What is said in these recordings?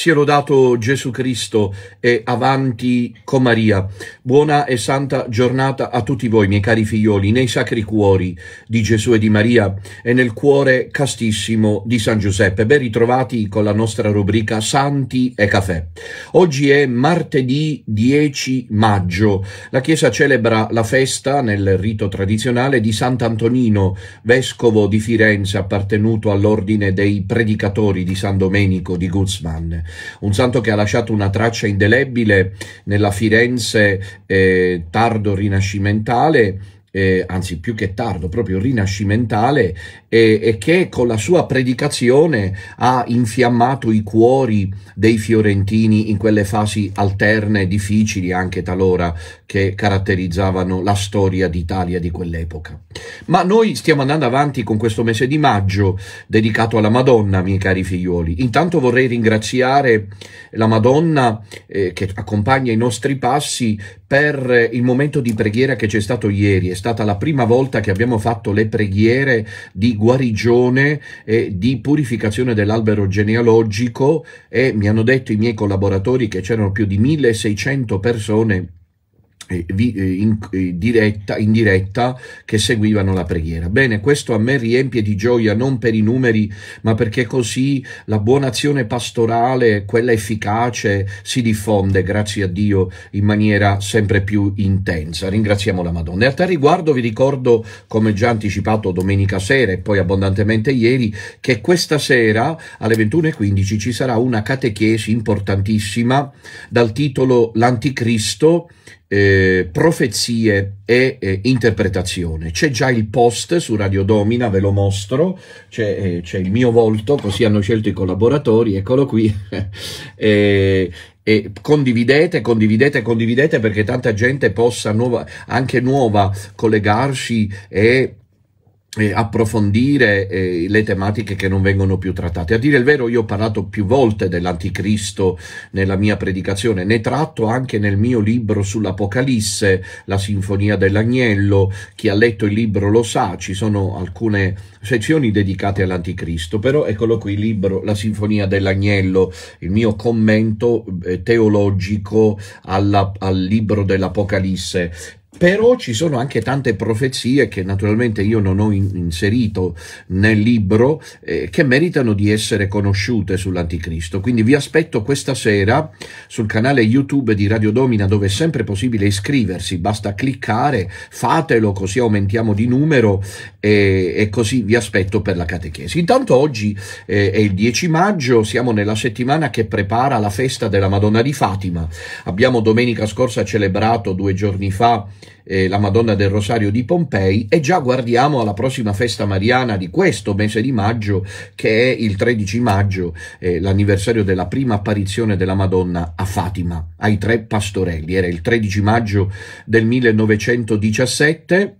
Sia lodato Gesù Cristo e avanti con Maria. Buona e santa giornata a tutti voi, miei cari figlioli, nei sacri cuori di Gesù e di Maria e nel cuore castissimo di San Giuseppe. Ben ritrovati con la nostra rubrica Santi e Caffè. Oggi è martedì 10 maggio. La Chiesa celebra la festa nel rito tradizionale di Sant'Antonino, vescovo di Firenze appartenuto all'ordine dei predicatori di San Domenico di Guzman un santo che ha lasciato una traccia indelebile nella Firenze eh, tardo rinascimentale eh, anzi più che tardo, proprio rinascimentale, e, e, che con la sua predicazione ha infiammato i cuori dei fiorentini in quelle fasi alterne, difficili anche talora, che caratterizzavano la storia d'Italia di quell'epoca. Ma noi stiamo andando avanti con questo mese di maggio dedicato alla Madonna, miei cari figlioli. Intanto vorrei ringraziare la Madonna eh, che accompagna i nostri passi per eh, il momento di preghiera che c'è stato ieri. È stata la prima volta che abbiamo fatto le preghiere di guarigione e di purificazione dell'albero genealogico e mi hanno detto i miei collaboratori che c'erano più di 1600 persone eh, eh, in, eh, diretta, in diretta che seguivano la preghiera. Bene, questo a me riempie di gioia non per i numeri, ma perché così la buona azione pastorale, quella efficace, si diffonde, grazie a Dio, in maniera sempre più intensa. Ringraziamo la Madonna. E a tal riguardo vi ricordo, come già anticipato domenica sera e poi abbondantemente ieri, che questa sera alle 21.15 ci sarà una catechesi importantissima dal titolo L'Anticristo eh, profezie e eh, interpretazione. C'è già il post su Radio Domina, ve lo mostro, c'è, eh, il mio volto, così hanno scelto i collaboratori, eccolo qui. e, e, condividete, condividete, condividete perché tanta gente possa nuova, anche nuova collegarsi e eh, approfondire eh, le tematiche che non vengono più trattate. A dire il vero, io ho parlato più volte dell'anticristo nella mia predicazione, ne tratto anche nel mio libro sull'Apocalisse, la Sinfonia dell'Agnello, chi ha letto il libro lo sa, ci sono alcune sezioni dedicate all'anticristo, però eccolo qui il libro La Sinfonia dell'Agnello, il mio commento eh, teologico alla, al libro dell'Apocalisse però ci sono anche tante profezie che naturalmente io non ho in inserito nel libro eh, che meritano di essere conosciute sull'Anticristo. Quindi vi aspetto questa sera sul canale YouTube di Radio Domina dove è sempre possibile iscriversi, basta cliccare, fatelo così aumentiamo di numero e, e, così vi aspetto per la catechesi. Intanto oggi eh, è il 10 maggio, siamo nella settimana che prepara la festa della Madonna di Fatima. Abbiamo domenica scorsa celebrato due giorni fa eh, la Madonna del Rosario di Pompei e già guardiamo alla prossima festa mariana di questo mese di maggio che è il 13 maggio, eh, l'anniversario della prima apparizione della Madonna a Fatima ai tre pastorelli. Era il 13 maggio del 1917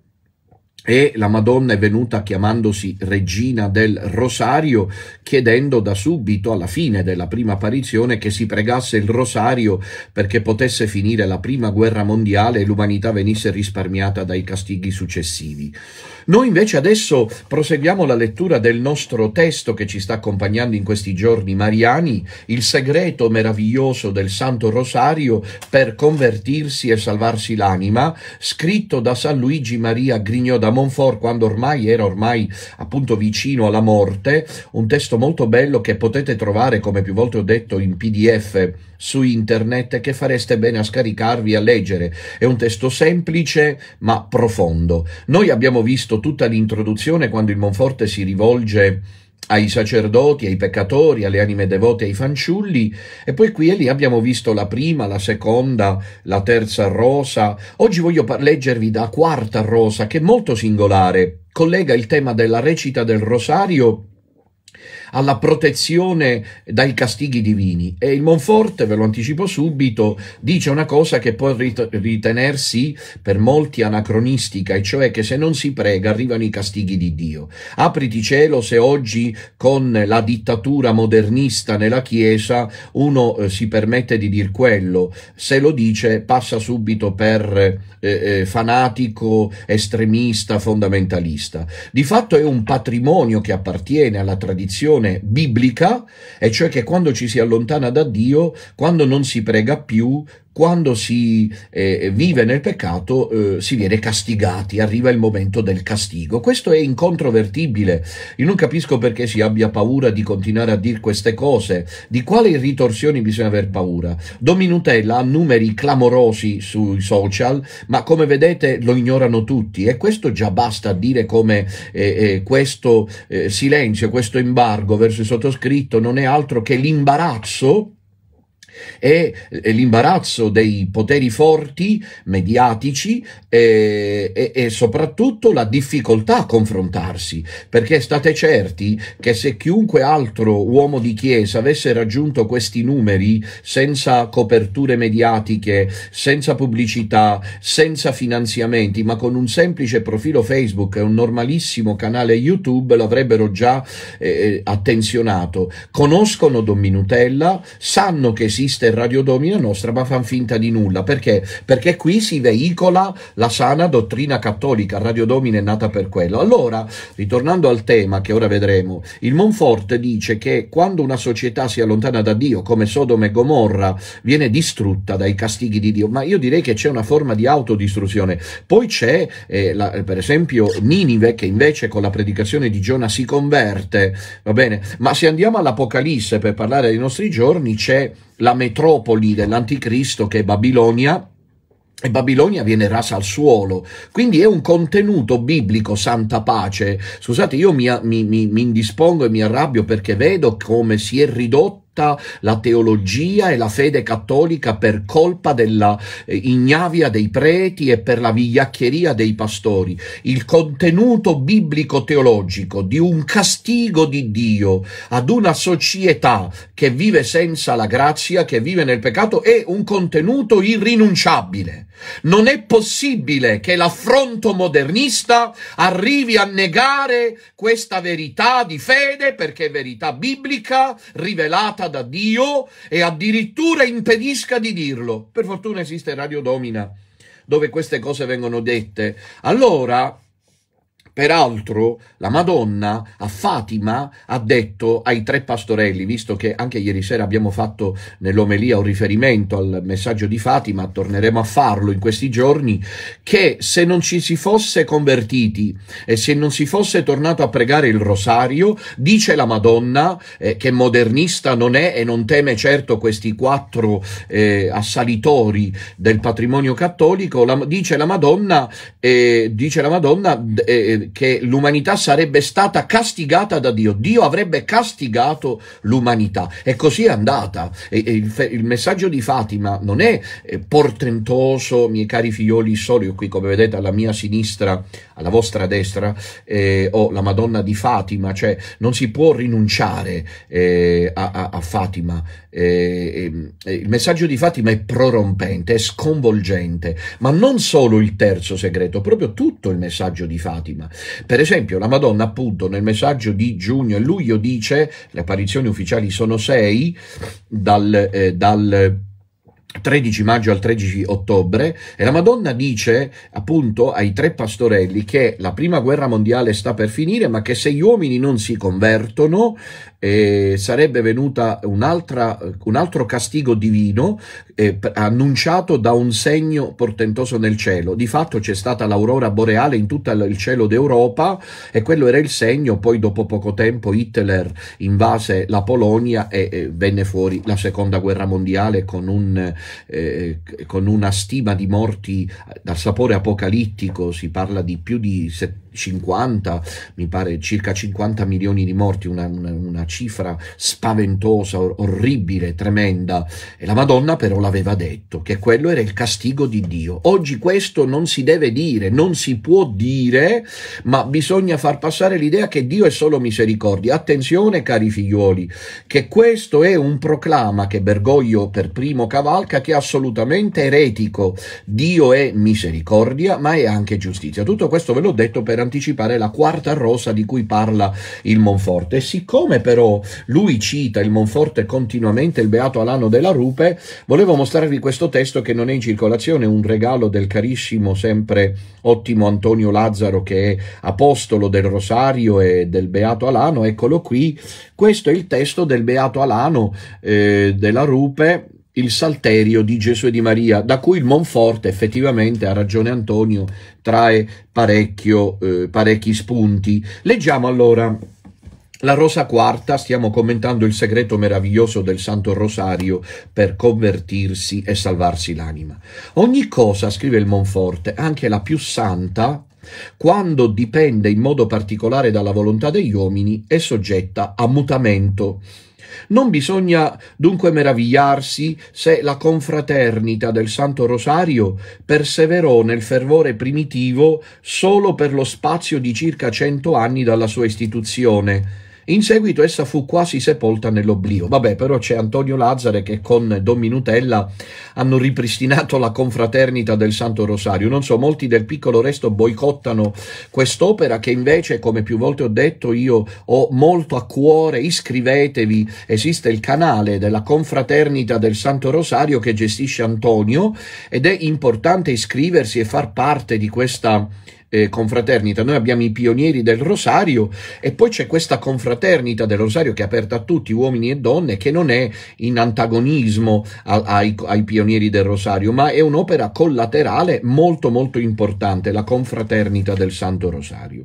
e la Madonna è venuta chiamandosi Regina del Rosario, chiedendo da subito, alla fine della prima apparizione, che si pregasse il Rosario perché potesse finire la prima guerra mondiale e l'umanità venisse risparmiata dai castighi successivi. Noi invece adesso proseguiamo la lettura del nostro testo che ci sta accompagnando in questi giorni mariani, il segreto meraviglioso del Santo Rosario per convertirsi e salvarsi l'anima, scritto da San Luigi Maria Grignò da Montfort quando ormai era ormai appunto vicino alla morte, un testo molto bello che potete trovare, come più volte ho detto, in PDF su internet che fareste bene a scaricarvi e a leggere. È un testo semplice ma profondo. Noi abbiamo visto tutta l'introduzione quando il Monforte si rivolge ai sacerdoti, ai peccatori, alle anime devote, ai fanciulli e poi qui e lì abbiamo visto la prima, la seconda, la terza rosa. Oggi voglio leggervi da quarta rosa che è molto singolare, collega il tema della recita del rosario alla protezione dai castighi divini. E il Monforte, ve lo anticipo subito, dice una cosa che può ritenersi per molti anacronistica, e cioè che se non si prega arrivano i castighi di Dio. Apriti cielo se oggi con la dittatura modernista nella Chiesa uno eh, si permette di dir quello, se lo dice passa subito per eh, eh, fanatico, estremista, fondamentalista. Di fatto è un patrimonio che appartiene alla tradizione lezione biblica, e cioè che quando ci si allontana da Dio, quando non si prega più, quando si eh, vive nel peccato eh, si viene castigati, arriva il momento del castigo. Questo è incontrovertibile. Io non capisco perché si abbia paura di continuare a dire queste cose. Di quali ritorsioni bisogna aver paura? Dominutella ha numeri clamorosi sui social, ma come vedete lo ignorano tutti e questo già basta a dire come eh, eh questo eh, silenzio, questo embargo verso il sottoscritto non è altro che l'imbarazzo e l'imbarazzo dei poteri forti mediatici e, e, e, soprattutto la difficoltà a confrontarsi, perché state certi che se chiunque altro uomo di Chiesa avesse raggiunto questi numeri senza coperture mediatiche, senza pubblicità, senza finanziamenti, ma con un semplice profilo Facebook e un normalissimo canale YouTube, l'avrebbero già eh, eh attenzionato. Conoscono Don Minutella, sanno che esiste esiste Radio Domina nostra, ma fan finta di nulla. Perché? Perché qui si veicola la sana dottrina cattolica, Radio Domina è nata per quello. Allora, ritornando al tema che ora vedremo, il Monfort dice che quando una società si allontana da Dio, come Sodome e Gomorra, viene distrutta dai castighi di Dio, ma io direi che c'è una forma di autodistruzione. Poi c'è, eh, la, per esempio, Ninive che invece con la predicazione di Giona si converte, va bene? Ma se andiamo all'Apocalisse per parlare dei nostri giorni, c'è la metropoli dell'anticristo che è Babilonia, e Babilonia viene rasa al suolo. Quindi è un contenuto biblico, santa pace. Scusate, io mi, mi, mi indispongo e mi arrabbio perché vedo come si è ridotto morta la teologia e la fede cattolica per colpa della eh, ignavia dei preti e per la vigliaccheria dei pastori, il contenuto biblico teologico di un castigo di Dio ad una società che vive senza la grazia, che vive nel peccato, è un contenuto irrinunciabile. Non è possibile che l'affronto modernista arrivi a negare questa verità di fede, perché è verità biblica, rivelata da Dio, e addirittura impedisca di dirlo. Per fortuna esiste Radio Domina, dove queste cose vengono dette. Allora, Peraltro la Madonna a Fatima ha detto ai tre pastorelli, visto che anche ieri sera abbiamo fatto nell'omelia un riferimento al messaggio di Fatima, torneremo a farlo in questi giorni, che se non ci si fosse convertiti e se non si fosse tornato a pregare il rosario, dice la Madonna, eh, che modernista non è e non teme certo questi quattro eh, assalitori del patrimonio cattolico, la, dice la Madonna, eh, dice la Madonna eh, che l'umanità sarebbe stata castigata da Dio, Dio avrebbe castigato l'umanità e così è andata. E, e il, il, messaggio di Fatima non è eh, portentoso, miei cari figlioli solo io qui come vedete alla mia sinistra, alla vostra destra, eh, ho la Madonna di Fatima, cioè non si può rinunciare eh, a, a, a Fatima. Eh, ehm, eh, il messaggio di Fatima è prorompente, è sconvolgente, ma non solo il terzo segreto, proprio tutto il messaggio di Fatima. Per esempio, la Madonna, appunto, nel messaggio di giugno e luglio dice: le apparizioni ufficiali sono sei, dal, eh, dal 13 maggio al 13 ottobre e la Madonna dice appunto ai tre pastorelli che la prima guerra mondiale sta per finire ma che se gli uomini non si convertono eh, sarebbe venuta un altro castigo divino eh, annunciato da un segno portentoso nel cielo. Di fatto c'è stata l'aurora boreale in tutto il cielo d'Europa e quello era il segno, poi dopo poco tempo Hitler invase la Polonia e, e venne fuori la seconda guerra mondiale con, un, eh, con una stima di morti dal sapore apocalittico, si parla di più di 70 50, mi pare circa 50 milioni di morti, una, una, una cifra spaventosa, or- orribile, tremenda. E la Madonna però l'aveva detto che quello era il castigo di Dio. Oggi questo non si deve dire, non si può dire, ma bisogna far passare l'idea che Dio è solo misericordia. Attenzione, cari figliuoli, che questo è un proclama che Bergoglio per primo cavalca che è assolutamente eretico. Dio è misericordia, ma è anche giustizia. Tutto questo ve l'ho detto per anticipare la quarta rosa di cui parla il Monforte. E siccome però lui cita il Monforte continuamente, il beato Alano della Rupe, volevo mostrarvi questo testo che non è in circolazione, un regalo del carissimo, sempre ottimo Antonio Lazzaro, che è apostolo del Rosario e del beato Alano. Eccolo qui. Questo è il testo del beato Alano eh, della Rupe il Salterio di Gesù e di Maria, da cui il Monforte effettivamente, ha ragione Antonio, trae eh, parecchi spunti. Leggiamo allora la Rosa Quarta, stiamo commentando il segreto meraviglioso del Santo Rosario per convertirsi e salvarsi l'anima. Ogni cosa, scrive il Monforte, anche la più santa, quando dipende in modo particolare dalla volontà degli uomini, è soggetta a mutamento non bisogna dunque meravigliarsi se la confraternita del Santo Rosario perseverò nel fervore primitivo solo per lo spazio di circa cento anni dalla sua istituzione in seguito essa fu quasi sepolta nell'oblio. Vabbè, però c'è Antonio Lazzare che con Don Minutella hanno ripristinato la confraternita del Santo Rosario. Non so, molti del piccolo resto boicottano quest'opera che invece, come più volte ho detto, io ho molto a cuore. Iscrivetevi, esiste il canale della confraternita del Santo Rosario che gestisce Antonio ed è importante iscriversi e far parte di questa eh, confraternita. Noi abbiamo i pionieri del Rosario e poi c'è questa confraternita del Rosario che è aperta a tutti, uomini e donne, che non è in antagonismo a, ai, ai pionieri del Rosario, ma è un'opera collaterale molto molto importante, la confraternita del Santo Rosario.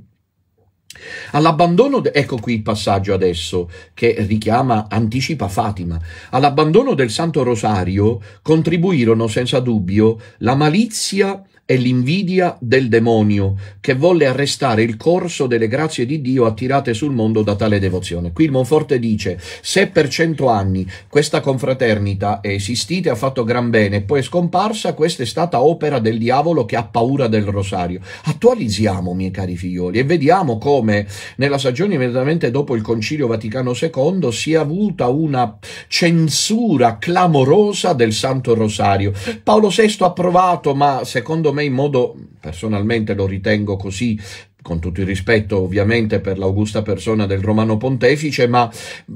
All'abbandono, de- ecco qui il passaggio adesso che richiama, anticipa Fatima. All'abbandono del Santo Rosario contribuirono senza dubbio la malizia è l'invidia del demonio, che volle arrestare il corso delle grazie di Dio attirate sul mondo da tale devozione. Qui il Monforte dice, se per cento anni questa confraternita è esistita e ha fatto gran bene, poi è scomparsa, questa è stata opera del diavolo che ha paura del rosario. Attualizziamo, miei cari figlioli, e vediamo come nella stagione immediatamente dopo il Concilio Vaticano II si è avuta una censura clamorosa del Santo Rosario. Paolo VI ha provato, ma secondo me me in modo, personalmente lo ritengo così, con tutto il rispetto ovviamente per l'augusta persona del Romano Pontefice, ma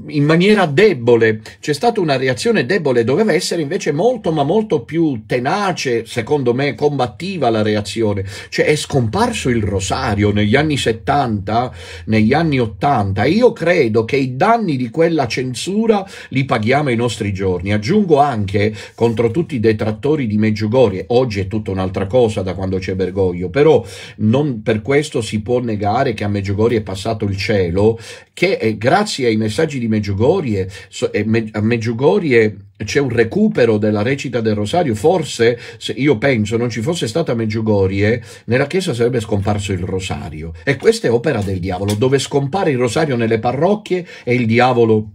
in maniera debole. C'è stata una reazione debole, doveva essere invece molto ma molto più tenace, secondo me combattiva la reazione. Cioè è scomparso il rosario negli anni 70, negli anni 80. Io credo che i danni di quella censura li paghiamo ai nostri giorni. Aggiungo anche contro tutti i detrattori di Meggiugorie, oggi è tutta un'altra cosa da quando c'è Bergoglio, però non per questo si può negare che a Meggiugorie è passato il cielo, che è, eh, grazie ai messaggi di Meggiugorie, so, eh, me, a Meggiugorie c'è un recupero della recita del rosario, forse se io penso non ci fosse stata Meggiugorie, nella chiesa sarebbe scomparso il rosario. E questa è opera del diavolo, dove scompare il rosario nelle parrocchie e il diavolo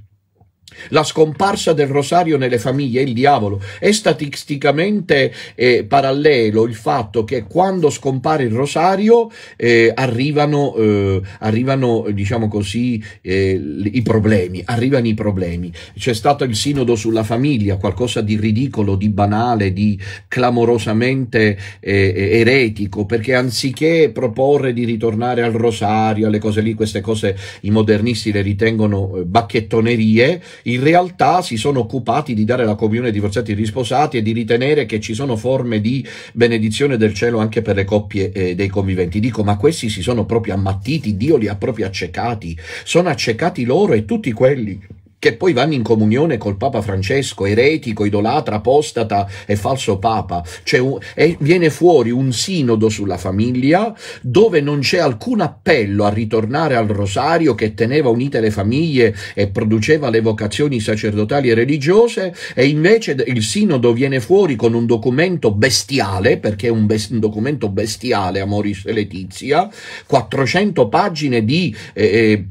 la scomparsa del rosario nelle famiglie, il diavolo, è statisticamente eh, parallelo il fatto che quando scompare il rosario eh, arrivano, eh, arrivano, diciamo così, eh, i problemi, arrivano i problemi. C'è stato il sinodo sulla famiglia, qualcosa di ridicolo, di banale, di clamorosamente eh, eh, eretico, perché anziché proporre di ritornare al rosario, alle cose lì, queste cose i modernisti le ritengono bacchettonerie, in realtà si sono occupati di dare la comunione ai divorziati e risposati e di ritenere che ci sono forme di benedizione del cielo anche per le coppie eh, dei conviventi. Dico, ma questi si sono proprio ammattiti, Dio li ha proprio accecati, sono accecati loro e tutti quelli che poi vanno in comunione col Papa Francesco, eretico, idolatra, apostata e falso Papa. C'è un, e viene fuori un sinodo sulla famiglia dove non c'è alcun appello a ritornare al rosario che teneva unite le famiglie e produceva le vocazioni sacerdotali e religiose e invece il sinodo viene fuori con un documento bestiale, perché è un, best, un documento bestiale, Amoris Letizia, 400 pagine di eh, eh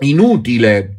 inutile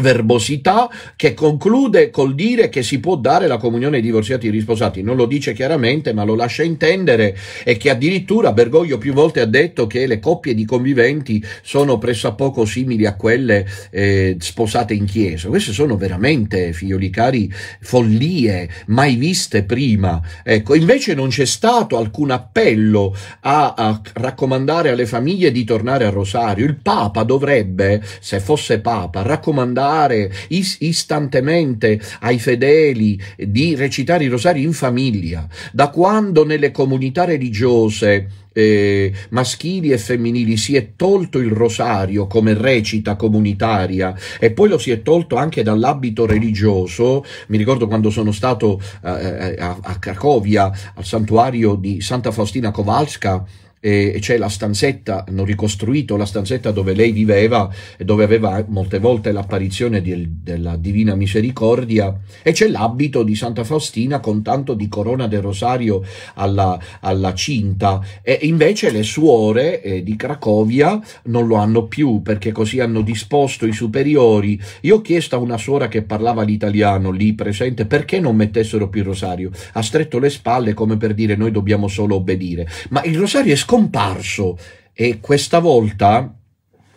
verbosità che conclude col dire che si può dare la comunione ai divorziati e risposati, non lo dice chiaramente ma lo lascia intendere e che addirittura Bergoglio più volte ha detto che le coppie di conviventi sono pressappoco simili a quelle eh, sposate in chiesa. Queste sono veramente, figlioli cari, follie mai viste prima. Ecco, invece non c'è stato alcun appello a, a raccomandare alle famiglie di tornare al rosario. Il Papa dovrebbe, se fosse Papa, raccomandare raccomandare is- istantemente ai fedeli di recitare i rosari in famiglia, da quando nelle comunità religiose eh, maschili e femminili si è tolto il rosario come recita comunitaria e poi lo si è tolto anche dall'abito religioso. Mi ricordo quando sono stato eh, eh a, a Cracovia al santuario di Santa Faustina Kowalska e c'è la stanzetta, hanno ricostruito la stanzetta dove lei viveva e dove aveva molte volte l'apparizione di, della Divina Misericordia e c'è l'abito di Santa Faustina con tanto di corona del rosario alla, alla cinta e invece le suore eh, di Cracovia non lo hanno più perché così hanno disposto i superiori. Io ho chiesto a una suora che parlava l'italiano lì presente perché non mettessero più il rosario. Ha stretto le spalle come per dire noi dobbiamo solo obbedire, ma il rosario è scomparso e questa volta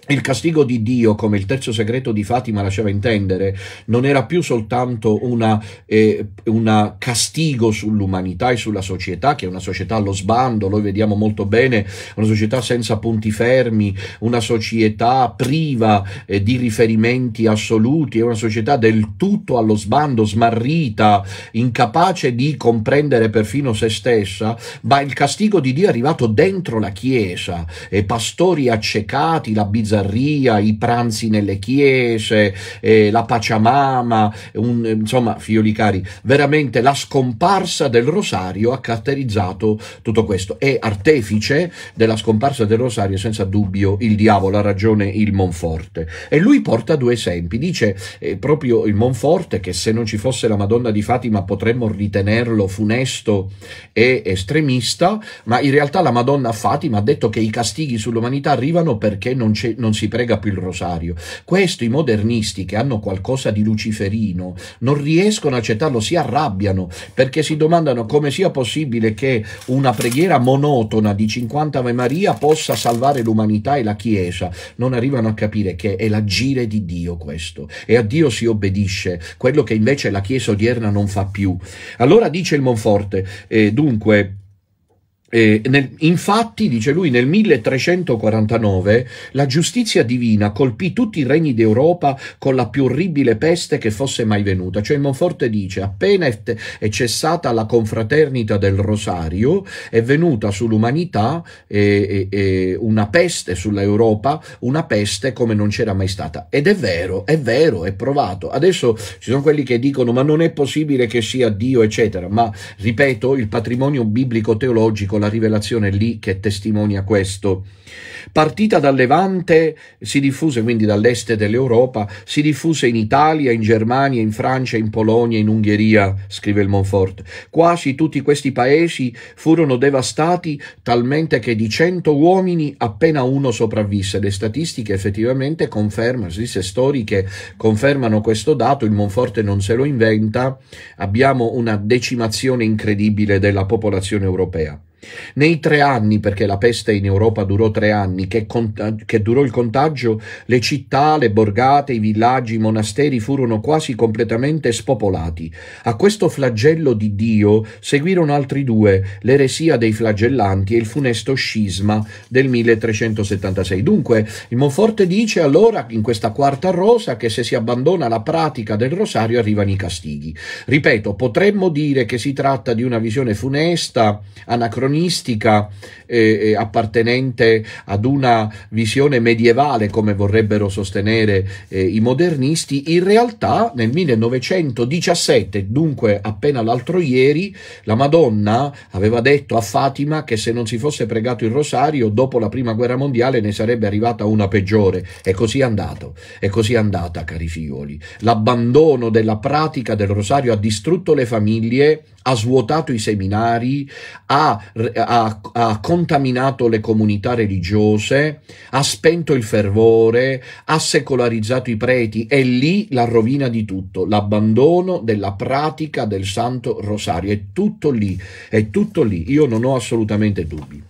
il castigo di Dio, come il terzo segreto di Fatima lasciava intendere, non era più soltanto un eh, castigo sull'umanità e sulla società, che è una società allo sbando, lo vediamo molto bene, una società senza punti fermi, una società priva eh, di riferimenti assoluti, è una società del tutto allo sbando, smarrita, incapace di comprendere perfino se stessa, ma il castigo di Dio è arrivato dentro la Chiesa, e pastori accecati, la bizzarra, bizzarria, i pranzi nelle chiese, eh, la paciamama, un, insomma, figli cari, veramente la scomparsa del rosario ha caratterizzato tutto questo. È artefice della scomparsa del rosario, senza dubbio, il diavolo, ha ragione il Monforte. E lui porta due esempi, dice eh, proprio il Monforte che se non ci fosse la Madonna di Fatima potremmo ritenerlo funesto e estremista, ma in realtà la Madonna Fatima ha detto che i castighi sull'umanità arrivano perché non, c'è, non si prega più il rosario. Questo i modernisti che hanno qualcosa di luciferino non riescono a accettarlo, si arrabbiano perché si domandano come sia possibile che una preghiera monotona di 50 Ave Maria possa salvare l'umanità e la Chiesa. Non arrivano a capire che è l'agire di Dio questo e a Dio si obbedisce, quello che invece la Chiesa odierna non fa più. Allora dice il Monforte, eh, dunque eh, nel, infatti, dice lui, nel 1349 la giustizia divina colpì tutti i regni d'Europa con la più orribile peste che fosse mai venuta. Cioè, il Monforte dice: appena è, cessata la confraternita del Rosario, è venuta sull'umanità eh, eh, una peste, sulla Europa, una peste come non c'era mai stata. Ed è vero, è vero, è provato. Adesso ci sono quelli che dicono: ma non è possibile che sia Dio, eccetera. Ma ripeto, il patrimonio biblico teologico la rivelazione lì che testimonia questo. Partita dal Levante, si diffuse quindi dall'est dell'Europa, si diffuse in Italia, in Germania, in Francia, in Polonia, in Ungheria, scrive il Monfort. Quasi tutti questi paesi furono devastati talmente che di cento uomini appena uno sopravvisse. Le statistiche effettivamente confermano, statistiche storiche confermano questo dato, il Monforte non se lo inventa, abbiamo una decimazione incredibile della popolazione europea. Nei tre anni, perché la peste in Europa durò tre anni, che, cont- che, durò il contagio, le città, le borgate, i villaggi, i monasteri furono quasi completamente spopolati. A questo flagello di Dio seguirono altri due, l'eresia dei flagellanti e il funesto scisma del 1376. Dunque, il Monforte dice allora, in questa quarta rosa, che se si abbandona la pratica del rosario arrivano i castighi. Ripeto, potremmo dire che si tratta di una visione funesta, anacronistica, cronistica eh, eh, appartenente ad una visione medievale, come vorrebbero sostenere eh, i modernisti, in realtà nel 1917, dunque appena l'altro ieri, la Madonna aveva detto a Fatima che se non si fosse pregato il rosario, dopo la prima guerra mondiale ne sarebbe arrivata una peggiore. E così è andato, è così è andata, cari figlioli. L'abbandono della pratica del rosario ha distrutto le famiglie, ha svuotato i seminari, ha ha, ha, contaminato le comunità religiose, ha spento il fervore, ha secolarizzato i preti. È lì la rovina di tutto, l'abbandono della pratica del Santo Rosario. È tutto lì, è tutto lì. Io non ho assolutamente dubbi.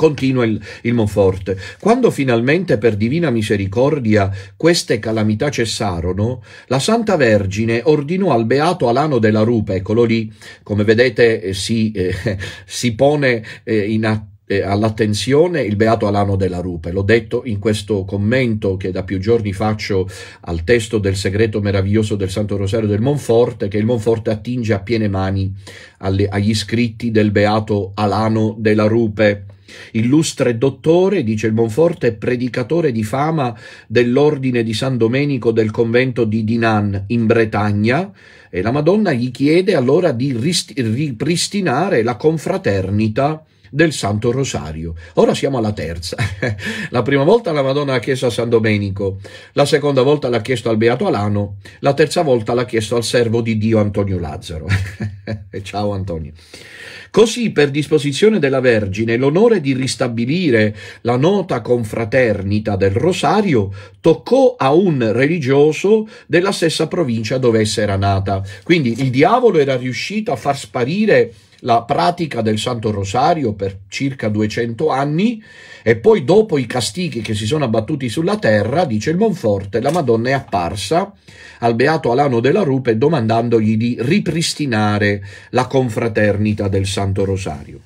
Continua il, il, Monforte. Quando finalmente per divina misericordia queste calamità cessarono, la Santa Vergine ordinò al beato Alano della Rupe, eccolo lì, come vedete eh, si, eh, si pone eh, in atto eh, all'attenzione il beato Alano della Rupe. L'ho detto in questo commento che da più giorni faccio al testo del segreto meraviglioso del Santo Rosario del Monforte, che il Monforte attinge a piene mani agli scritti del beato Alano della Rupe. Illustre dottore, dice il Monforte, e predicatore di fama dell'ordine di San Domenico del convento di Dinan in Bretagna, e la Madonna gli chiede allora di ripristinare la confraternita del Santo Rosario. Ora siamo alla terza. la prima volta la Madonna l'ha chiesto a San Domenico, la seconda volta l'ha chiesto al Beato Alano, la terza volta l'ha chiesto al servo di Dio Antonio Lazzaro. Ciao Antonio. Così, per disposizione della Vergine, l'onore di ristabilire la nota confraternita del Rosario toccò a un religioso della stessa provincia dove essa era nata. Quindi il diavolo era riuscito a far sparire la pratica del Santo Rosario per circa 200 anni e poi dopo i castighi che si sono abbattuti sulla terra, dice il Monforte, la Madonna è apparsa al beato Alano della Rupe domandandogli di ripristinare la confraternita del Santo Rosario.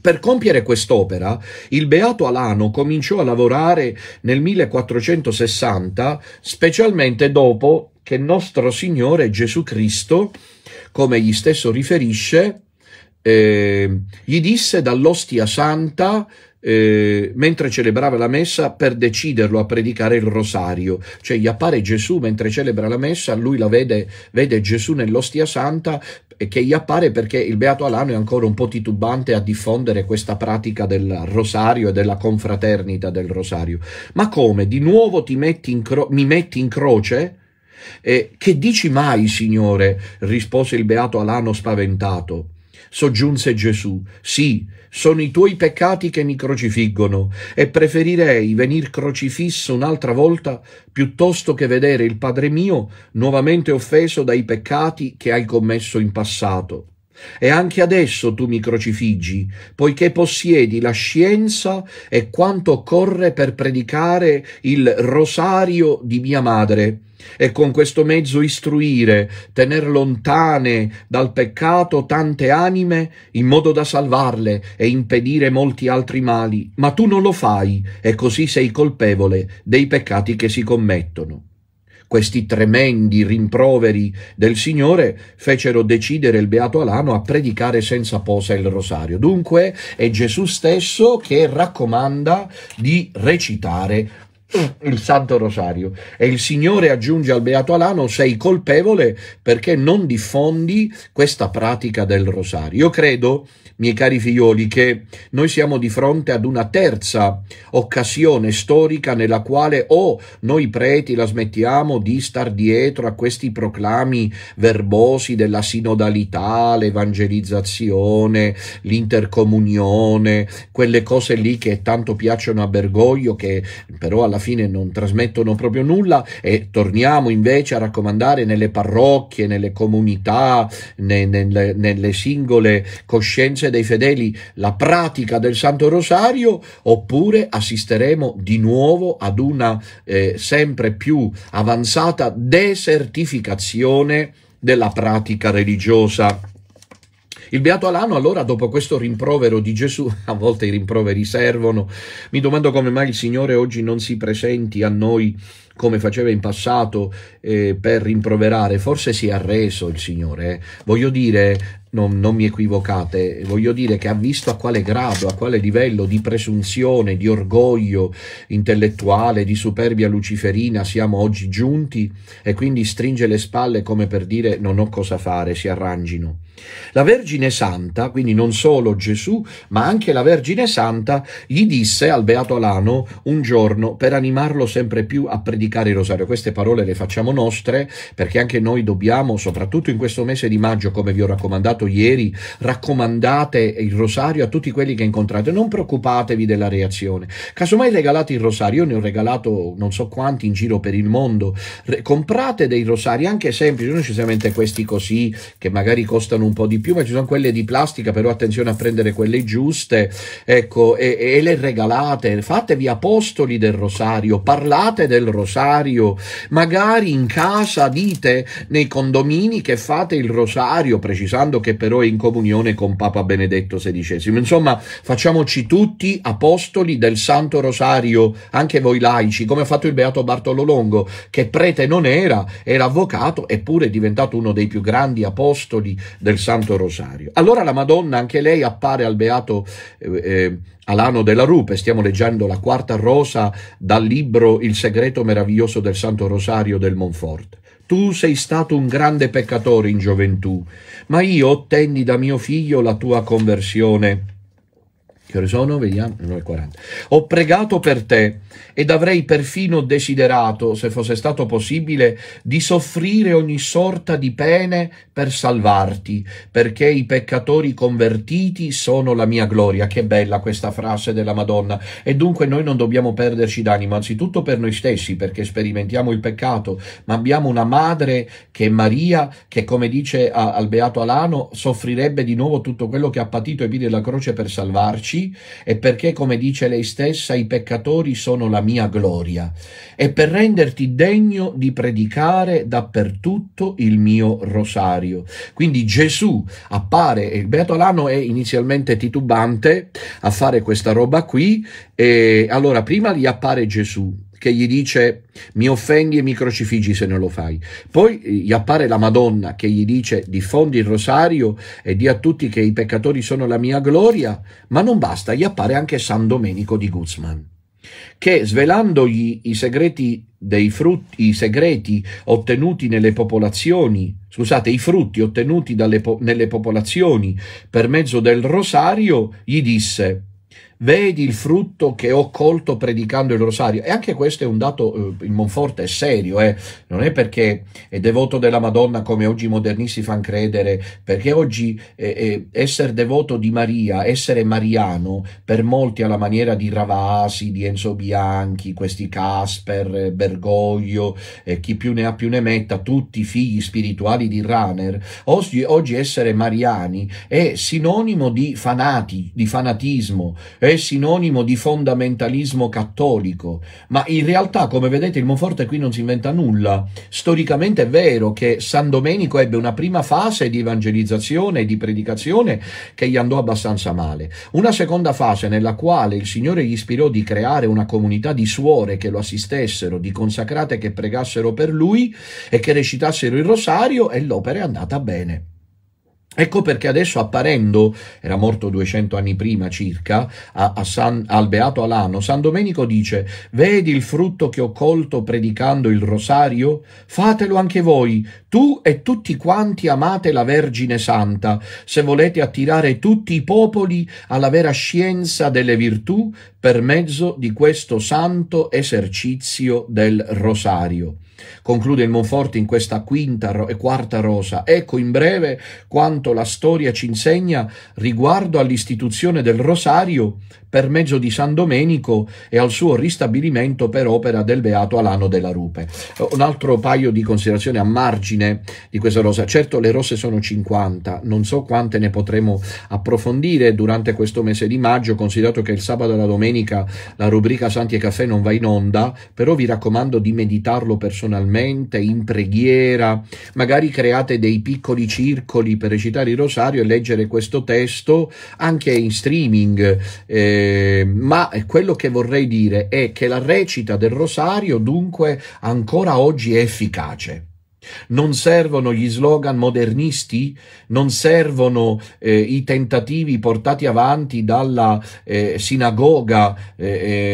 Per compiere quest'opera, il Beato Alano cominciò a lavorare nel 1460, specialmente dopo che nostro Signore Gesù Cristo, come egli stesso riferisce, eh, gli disse dall'ostia santa eh, mentre celebrava la messa per deciderlo a predicare il rosario, cioè gli appare Gesù mentre celebra la messa, lui la vede, vede Gesù nell'ostia santa che gli appare perché il Beato Alano è ancora un po' titubante a diffondere questa pratica del rosario e della confraternita del rosario. Ma come? Di nuovo metti mi metti in croce? Eh, che dici mai, Signore? rispose il Beato Alano spaventato soggiunse Gesù. Sì, sono i tuoi peccati che mi crocifiggono e preferirei venir crocifisso un'altra volta piuttosto che vedere il Padre mio nuovamente offeso dai peccati che hai commesso in passato. E anche adesso tu mi crocifiggi, poiché possiedi la scienza e quanto occorre per predicare il rosario di mia madre, e con questo mezzo istruire, tener lontane dal peccato tante anime, in modo da salvarle e impedire molti altri mali, ma tu non lo fai, e così sei colpevole dei peccati che si commettono questi tremendi rimproveri del Signore fecero decidere il Beato Alano a predicare senza posa il rosario. Dunque è Gesù stesso che raccomanda di recitare il Santo Rosario. E il Signore aggiunge al Beato Alano, sei colpevole perché non diffondi questa pratica del Rosario. Io credo, miei cari figlioli, che noi siamo di fronte ad una terza occasione storica nella quale o noi preti la smettiamo di star dietro a questi proclami verbosi della sinodalità, l'evangelizzazione, l'intercomunione, quelle cose lì che tanto piacciono a Bergoglio che però alla alla fine non trasmettono proprio nulla e torniamo invece a raccomandare nelle parrocchie, nelle comunità, ne, nelle, nelle singole coscienze dei fedeli la pratica del Santo Rosario oppure assisteremo di nuovo ad una eh, sempre più avanzata desertificazione della pratica religiosa. Il beato Alano allora dopo questo rimprovero di Gesù, a volte i rimproveri servono, mi domando come mai il Signore oggi non si presenti a noi come faceva in passato eh, per rimproverare, forse si è arreso il Signore. Eh. Voglio dire, non, non, mi equivocate, voglio dire che ha visto a quale grado, a quale livello di presunzione, di orgoglio intellettuale, di superbia luciferina siamo oggi giunti e quindi stringe le spalle come per dire non ho cosa fare, si arrangino. La Vergine Santa, quindi non solo Gesù, ma anche la Vergine Santa, gli disse al Beato Alano un giorno per animarlo sempre più a predicare il rosario. Queste parole le facciamo nostre perché anche noi dobbiamo, soprattutto in questo mese di maggio, come vi ho raccomandato ieri, raccomandate il rosario a tutti quelli che incontrate. Non preoccupatevi della reazione. Casomai regalate il rosario, io ne ho regalato non so quanti in giro per il mondo. comprate dei rosari anche semplici, non necessariamente questi così che magari costano un po' di più, ma ci sono quelle di plastica, però attenzione a prendere quelle giuste, ecco, e, e le regalate, fatevi apostoli del rosario, parlate del rosario, magari in casa dite nei condomini che fate il rosario, precisando che però è in comunione con Papa Benedetto XVI. Insomma, facciamoci tutti apostoli del Santo Rosario, anche voi laici, come ha fatto il Beato Bartolo Longo, che prete non era, era avvocato, eppure è diventato uno dei più grandi apostoli del del Santo Rosario. Allora la Madonna, anche lei, appare al beato eh, eh, Alano della Rupe, stiamo leggendo la quarta rosa dal libro Il segreto meraviglioso del Santo Rosario del Monfort. Tu sei stato un grande peccatore in gioventù, ma io ottenni da mio figlio la tua conversione che ore sono? Vediamo, 9.40. Ho pregato per te ed avrei perfino desiderato, se fosse stato possibile, di soffrire ogni sorta di pene per salvarti, perché i peccatori convertiti sono la mia gloria. Che bella questa frase della Madonna. E dunque noi non dobbiamo perderci d'animo, anzitutto per noi stessi, perché sperimentiamo il peccato, ma abbiamo una madre che è Maria, che come dice al Beato Alano, soffrirebbe di nuovo tutto quello che ha patito e piedi la croce per salvarci amici e perché, come dice lei stessa, i peccatori sono la mia gloria, e per renderti degno di predicare dappertutto il mio rosario. Quindi Gesù appare, e il Beato Alano è inizialmente titubante a fare questa roba qui, e allora prima gli appare Gesù, che gli dice mi offendi e mi crocifiggi se non lo fai. Poi eh, gli appare la Madonna che gli dice diffondi il rosario e di a tutti che i peccatori sono la mia gloria, ma non basta, gli appare anche San Domenico di Guzman che svelandogli i segreti dei frutti, i segreti ottenuti nelle popolazioni, scusate, i frutti ottenuti dalle, nelle popolazioni per mezzo del rosario, gli disse vedi il frutto che ho colto predicando il rosario. E anche questo è un dato, eh, il Monforte è serio, eh. non è perché è devoto della Madonna come oggi i modernisti fanno credere, perché oggi eh, eh, essere devoto di Maria, essere mariano, per molti alla maniera di Ravasi, di Enzo Bianchi, questi Casper, eh, Bergoglio, eh, chi più ne ha più ne metta, tutti figli spirituali di Raner, oggi, oggi essere mariani è sinonimo di fanati, di fanatismo è sinonimo di fondamentalismo cattolico, ma in realtà, come vedete, il Monforte qui non si inventa nulla. Storicamente è vero che San Domenico ebbe una prima fase di evangelizzazione e di predicazione che gli andò abbastanza male, una seconda fase nella quale il Signore gli ispirò di creare una comunità di suore che lo assistessero, di consacrate che pregassero per lui e che recitassero il rosario e l'opera è andata bene. Ecco perché adesso apparendo, era morto 200 anni prima circa, a, a San, al Beato Alano, San Domenico dice, vedi il frutto che ho colto predicando il rosario? Fatelo anche voi, tu e tutti quanti amate la Vergine Santa, se volete attirare tutti i popoli alla vera scienza delle virtù per mezzo di questo santo esercizio del rosario. Conclude il Monforti in questa quinta e quarta rosa. Ecco in breve quanto la storia ci insegna riguardo all'istituzione del rosario per mezzo di San Domenico e al suo ristabilimento per opera del beato Alano della Rupe. Eh, un altro paio di considerazioni a margine di questa rosa. Certo le rosse sono 50, non so quante ne potremo approfondire durante questo mese di maggio, considerato che il sabato e la domenica la rubrica Santi e Caffè non va in onda, però vi raccomando di meditarlo personalmente personalmente, in preghiera, magari create dei piccoli circoli per recitare il rosario e leggere questo testo anche in streaming, eh, ma quello che vorrei dire è che la recita del rosario dunque ancora oggi è efficace. Non servono gli slogan modernisti, non servono eh, i tentativi portati avanti dalla eh, sinagoga eh,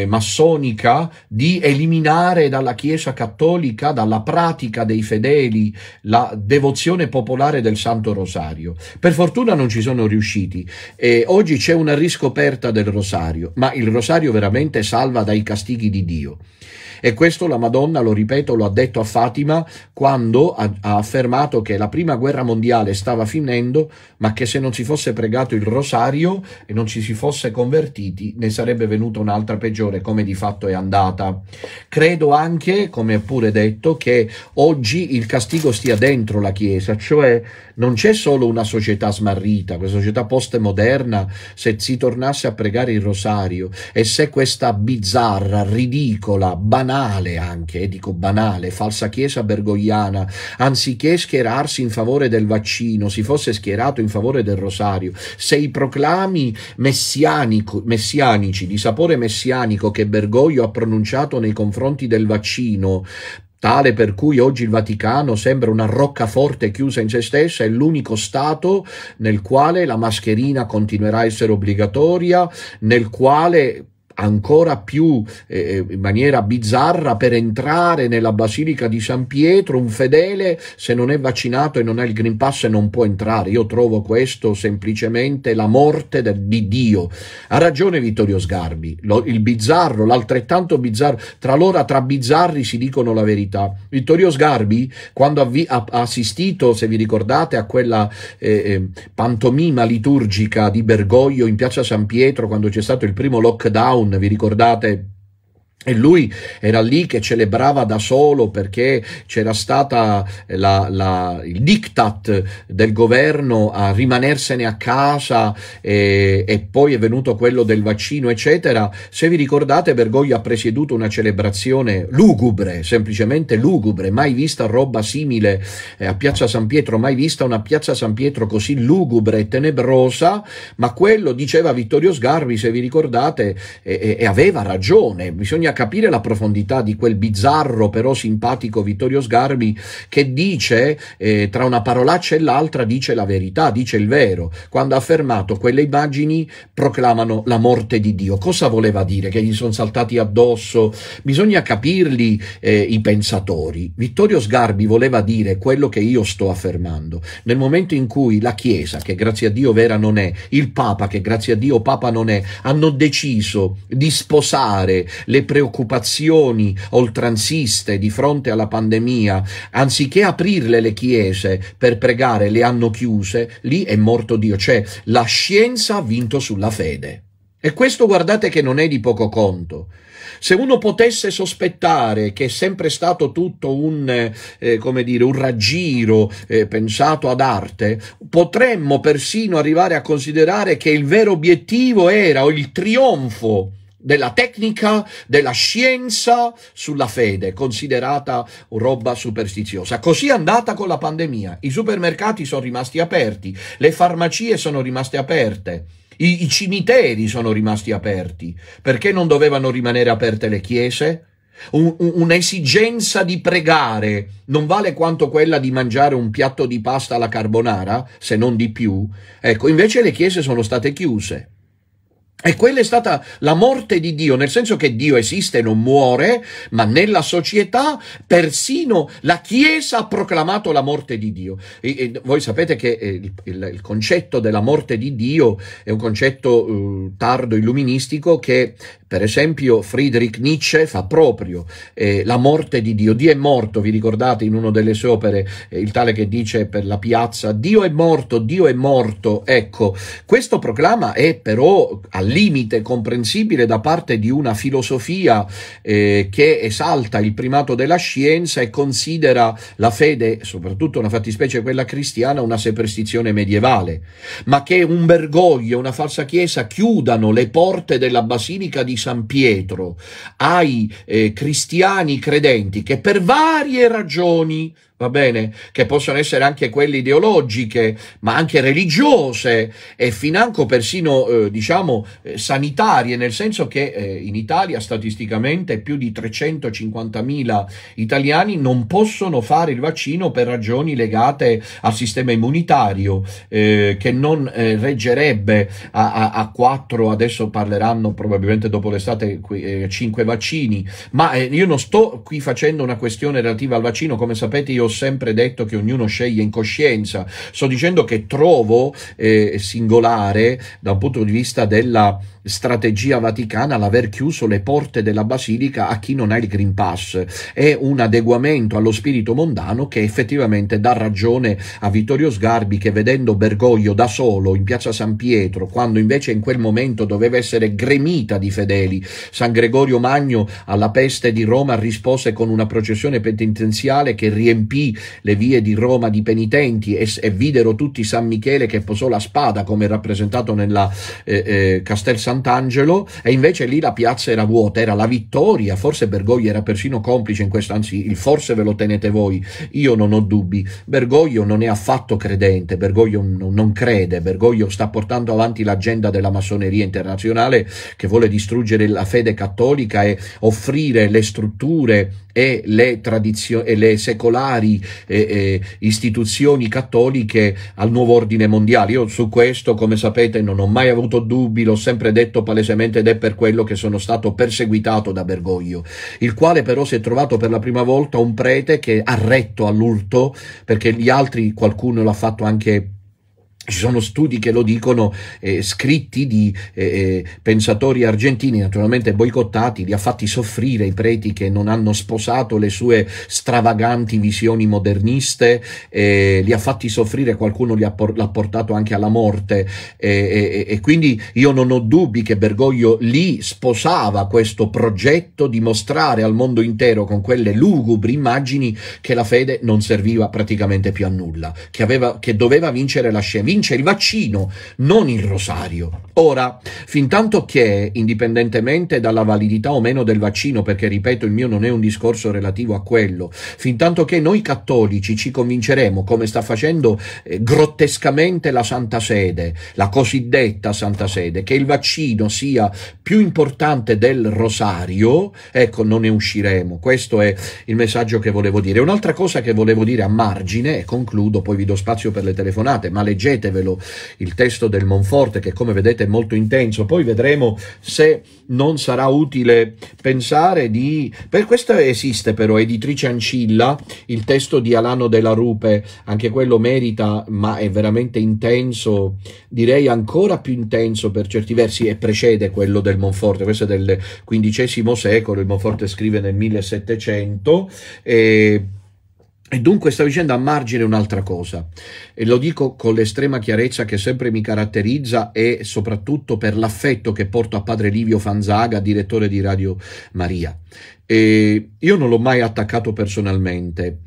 eh, massonica di eliminare dalla Chiesa cattolica, dalla pratica dei fedeli, la devozione popolare del Santo Rosario. Per fortuna non ci sono riusciti e oggi c'è una riscoperta del Rosario, ma il Rosario veramente salva dai castighi di Dio. E questo la Madonna, lo ripeto, lo ha detto a Fatima quando ha, ha affermato che la prima guerra mondiale stava finendo, ma che se non si fosse pregato il rosario e non ci si fosse convertiti, ne sarebbe venuta un'altra peggiore, come di fatto è andata. Credo anche, come pure detto, che oggi il castigo stia dentro la Chiesa, cioè non c'è solo una società smarrita, questa società postmoderna, se si tornasse a pregare il rosario e se questa bizzarra, ridicola, banale anche, eh, dico banale, falsa chiesa bergogliana, anziché schierarsi in favore del vaccino, si fosse schierato in favore del rosario, se i proclami messianico, messianici, di sapore messianico che Bergoglio ha pronunciato nei confronti del vaccino tale per cui oggi il Vaticano sembra una roccaforte chiusa in se stessa, è l'unico Stato nel quale la mascherina continuerà a essere obbligatoria, nel quale ancora più eh, eh, in maniera bizzarra per entrare nella Basilica di San Pietro un fedele se non è vaccinato e non ha il Green Pass non può entrare. Io trovo questo semplicemente la morte de- di Dio. Ha ragione Vittorio Sgarbi, lo, il bizzarro, l'altrettanto bizzarro, tra loro tra bizzarri si dicono la verità. Vittorio Sgarbi quando avvi- ha, assistito, se vi ricordate, a quella eh, eh, pantomima liturgica di Bergoglio in piazza San Pietro quando c'è stato il primo lockdown vi ricordate e lui era lì che celebrava da solo perché c'era stata la, la, il diktat del governo a rimanersene a casa e, e, poi è venuto quello del vaccino, eccetera. Se vi ricordate, Bergoglio ha presieduto una celebrazione lugubre, semplicemente lugubre, mai vista roba simile eh, a Piazza San Pietro, mai vista una Piazza San Pietro così lugubre e tenebrosa, ma quello diceva Vittorio Sgarbi, se vi ricordate, e, e aveva ragione, bisogna capire la profondità di quel bizzarro però simpatico Vittorio Sgarbi che dice, eh, tra una parolaccia e l'altra, dice la verità, dice il vero, quando ha affermato quelle immagini proclamano la morte di Dio. Cosa voleva dire? Che gli sono saltati addosso? Bisogna capirli eh, i pensatori. Vittorio Sgarbi voleva dire quello che io sto affermando. Nel momento in cui la Chiesa, che grazie a Dio vera non è, il Papa, che grazie a Dio Papa non è, hanno deciso di sposare le preoccupazioni preoccupazioni oltranziste di fronte alla pandemia, anziché aprirle le chiese per pregare, le hanno chiuse, lì è morto Dio, cioè la scienza ha vinto sulla fede. E questo guardate che non è di poco conto. Se uno potesse sospettare che è sempre stato tutto un, eh, come dire, un raggiro eh, pensato ad arte, potremmo persino arrivare a considerare che il vero obiettivo era il trionfo della tecnica, della scienza sulla fede, considerata roba superstiziosa. Così è andata con la pandemia. I supermercati sono rimasti aperti, le farmacie sono rimaste aperte. I, I, cimiteri sono rimasti aperti. Perché non dovevano rimanere aperte le chiese? un'esigenza di pregare non vale quanto quella di mangiare un piatto di pasta alla carbonara, se non di più. Ecco, invece le chiese sono state chiuse. E quella è stata la morte di Dio, nel senso che Dio esiste e non muore, ma nella società persino la Chiesa ha proclamato la morte di Dio. E, e voi sapete che eh, il, il, il, concetto della morte di Dio è un concetto eh, tardo illuministico che, per esempio, Friedrich Nietzsche fa proprio eh, la morte di Dio. Dio è morto, vi ricordate in una delle sue opere, eh, il tale che dice per la piazza, Dio è morto, Dio è morto. Ecco, questo proclama è però all'interno limite comprensibile da parte di una filosofia eh, che esalta il primato della scienza e considera la fede, soprattutto una fattispecie quella cristiana, una superstizione medievale, ma che un Bergoglio, una falsa chiesa chiudano le porte della Basilica di San Pietro ai eh, cristiani credenti che per varie ragioni va bene, che possono essere anche quelle ideologiche, ma anche religiose e financo persino, eh, diciamo, eh, sanitarie, nel senso che eh, in Italia statisticamente più di 350.000 italiani non possono fare il vaccino per ragioni legate al sistema immunitario, eh, che non eh, reggerebbe a, a, a 4, adesso parleranno probabilmente dopo l'estate, qui, 5 eh, vaccini, ma io non sto qui facendo una questione relativa al vaccino, come sapete io ho sempre detto che ognuno sceglie in coscienza, sto dicendo che trovo eh, singolare dal punto di vista della strategia vaticana l'aver chiuso le porte della basilica a chi non ha il Green Pass. È un adeguamento allo spirito mondano che effettivamente dà ragione a Vittorio Sgarbi che vedendo Bergoglio da solo in piazza San Pietro, quando invece in quel momento doveva essere gremita di fedeli, San Gregorio Magno alla peste di Roma rispose con una processione penitenziale che riempì empì le vie di Roma di penitenti e, e videro tutti San Michele che posò la spada come rappresentato nella eh, eh, Castel Sant'Angelo e invece lì la piazza era vuota, era la vittoria, forse Bergoglio era persino complice in questo, anzi il forse ve lo tenete voi, io non ho dubbi, Bergoglio non è affatto credente, Bergoglio non crede, Bergoglio sta portando avanti l'agenda della massoneria internazionale che vuole distruggere la fede cattolica e offrire le strutture e le, tradizio- e le secolari eh, eh, istituzioni cattoliche al nuovo ordine mondiale. Io su questo, come sapete, non ho mai avuto dubbi, l'ho sempre detto palesemente ed è per quello che sono stato perseguitato da Bergoglio, il quale però si è trovato per la prima volta un prete che ha retto all'urto, perché gli altri qualcuno l'ha fatto anche ci sono studi che lo dicono, eh, scritti di eh, eh, pensatori argentini, naturalmente boicottati, li ha fatti soffrire i preti che non hanno sposato le sue stravaganti visioni moderniste, eh, li ha fatti soffrire, qualcuno l'ha por- portato anche alla morte. Eh, eh, e quindi io non ho dubbi che Bergoglio lì sposava questo progetto di mostrare al mondo intero con quelle lugubri immagini che la fede non serviva praticamente più a nulla, che, aveva, che doveva vincere la scienza vince il vaccino, non il rosario. Ora, Fintanto che, indipendentemente dalla validità o meno del vaccino, perché ripeto il mio non è un discorso relativo a quello, fintanto che noi cattolici ci convinceremo, come sta facendo eh, grottescamente la Santa Sede, la cosiddetta Santa Sede, che il vaccino sia più importante del rosario, ecco, non ne usciremo. Questo è il messaggio che volevo dire. Un'altra cosa che volevo dire a margine, e concludo, poi vi do spazio per le telefonate, ma leggetevelo il testo del Monforte, che come vedete è molto intenso, senso. Poi vedremo se non sarà utile pensare di... Per questo esiste però Editrice Ancilla, il testo di Alano della Rupe, anche quello merita, ma è veramente intenso, direi ancora più intenso per certi versi e precede quello del Monforte, questo è del XV secolo, il Monforte scrive nel 1700. E e dunque sta vicenda a margine un'altra cosa, e lo dico con l'estrema chiarezza che sempre mi caratterizza e soprattutto per l'affetto che porto a padre Livio Fanzaga, direttore di Radio Maria. E io non l'ho mai attaccato personalmente,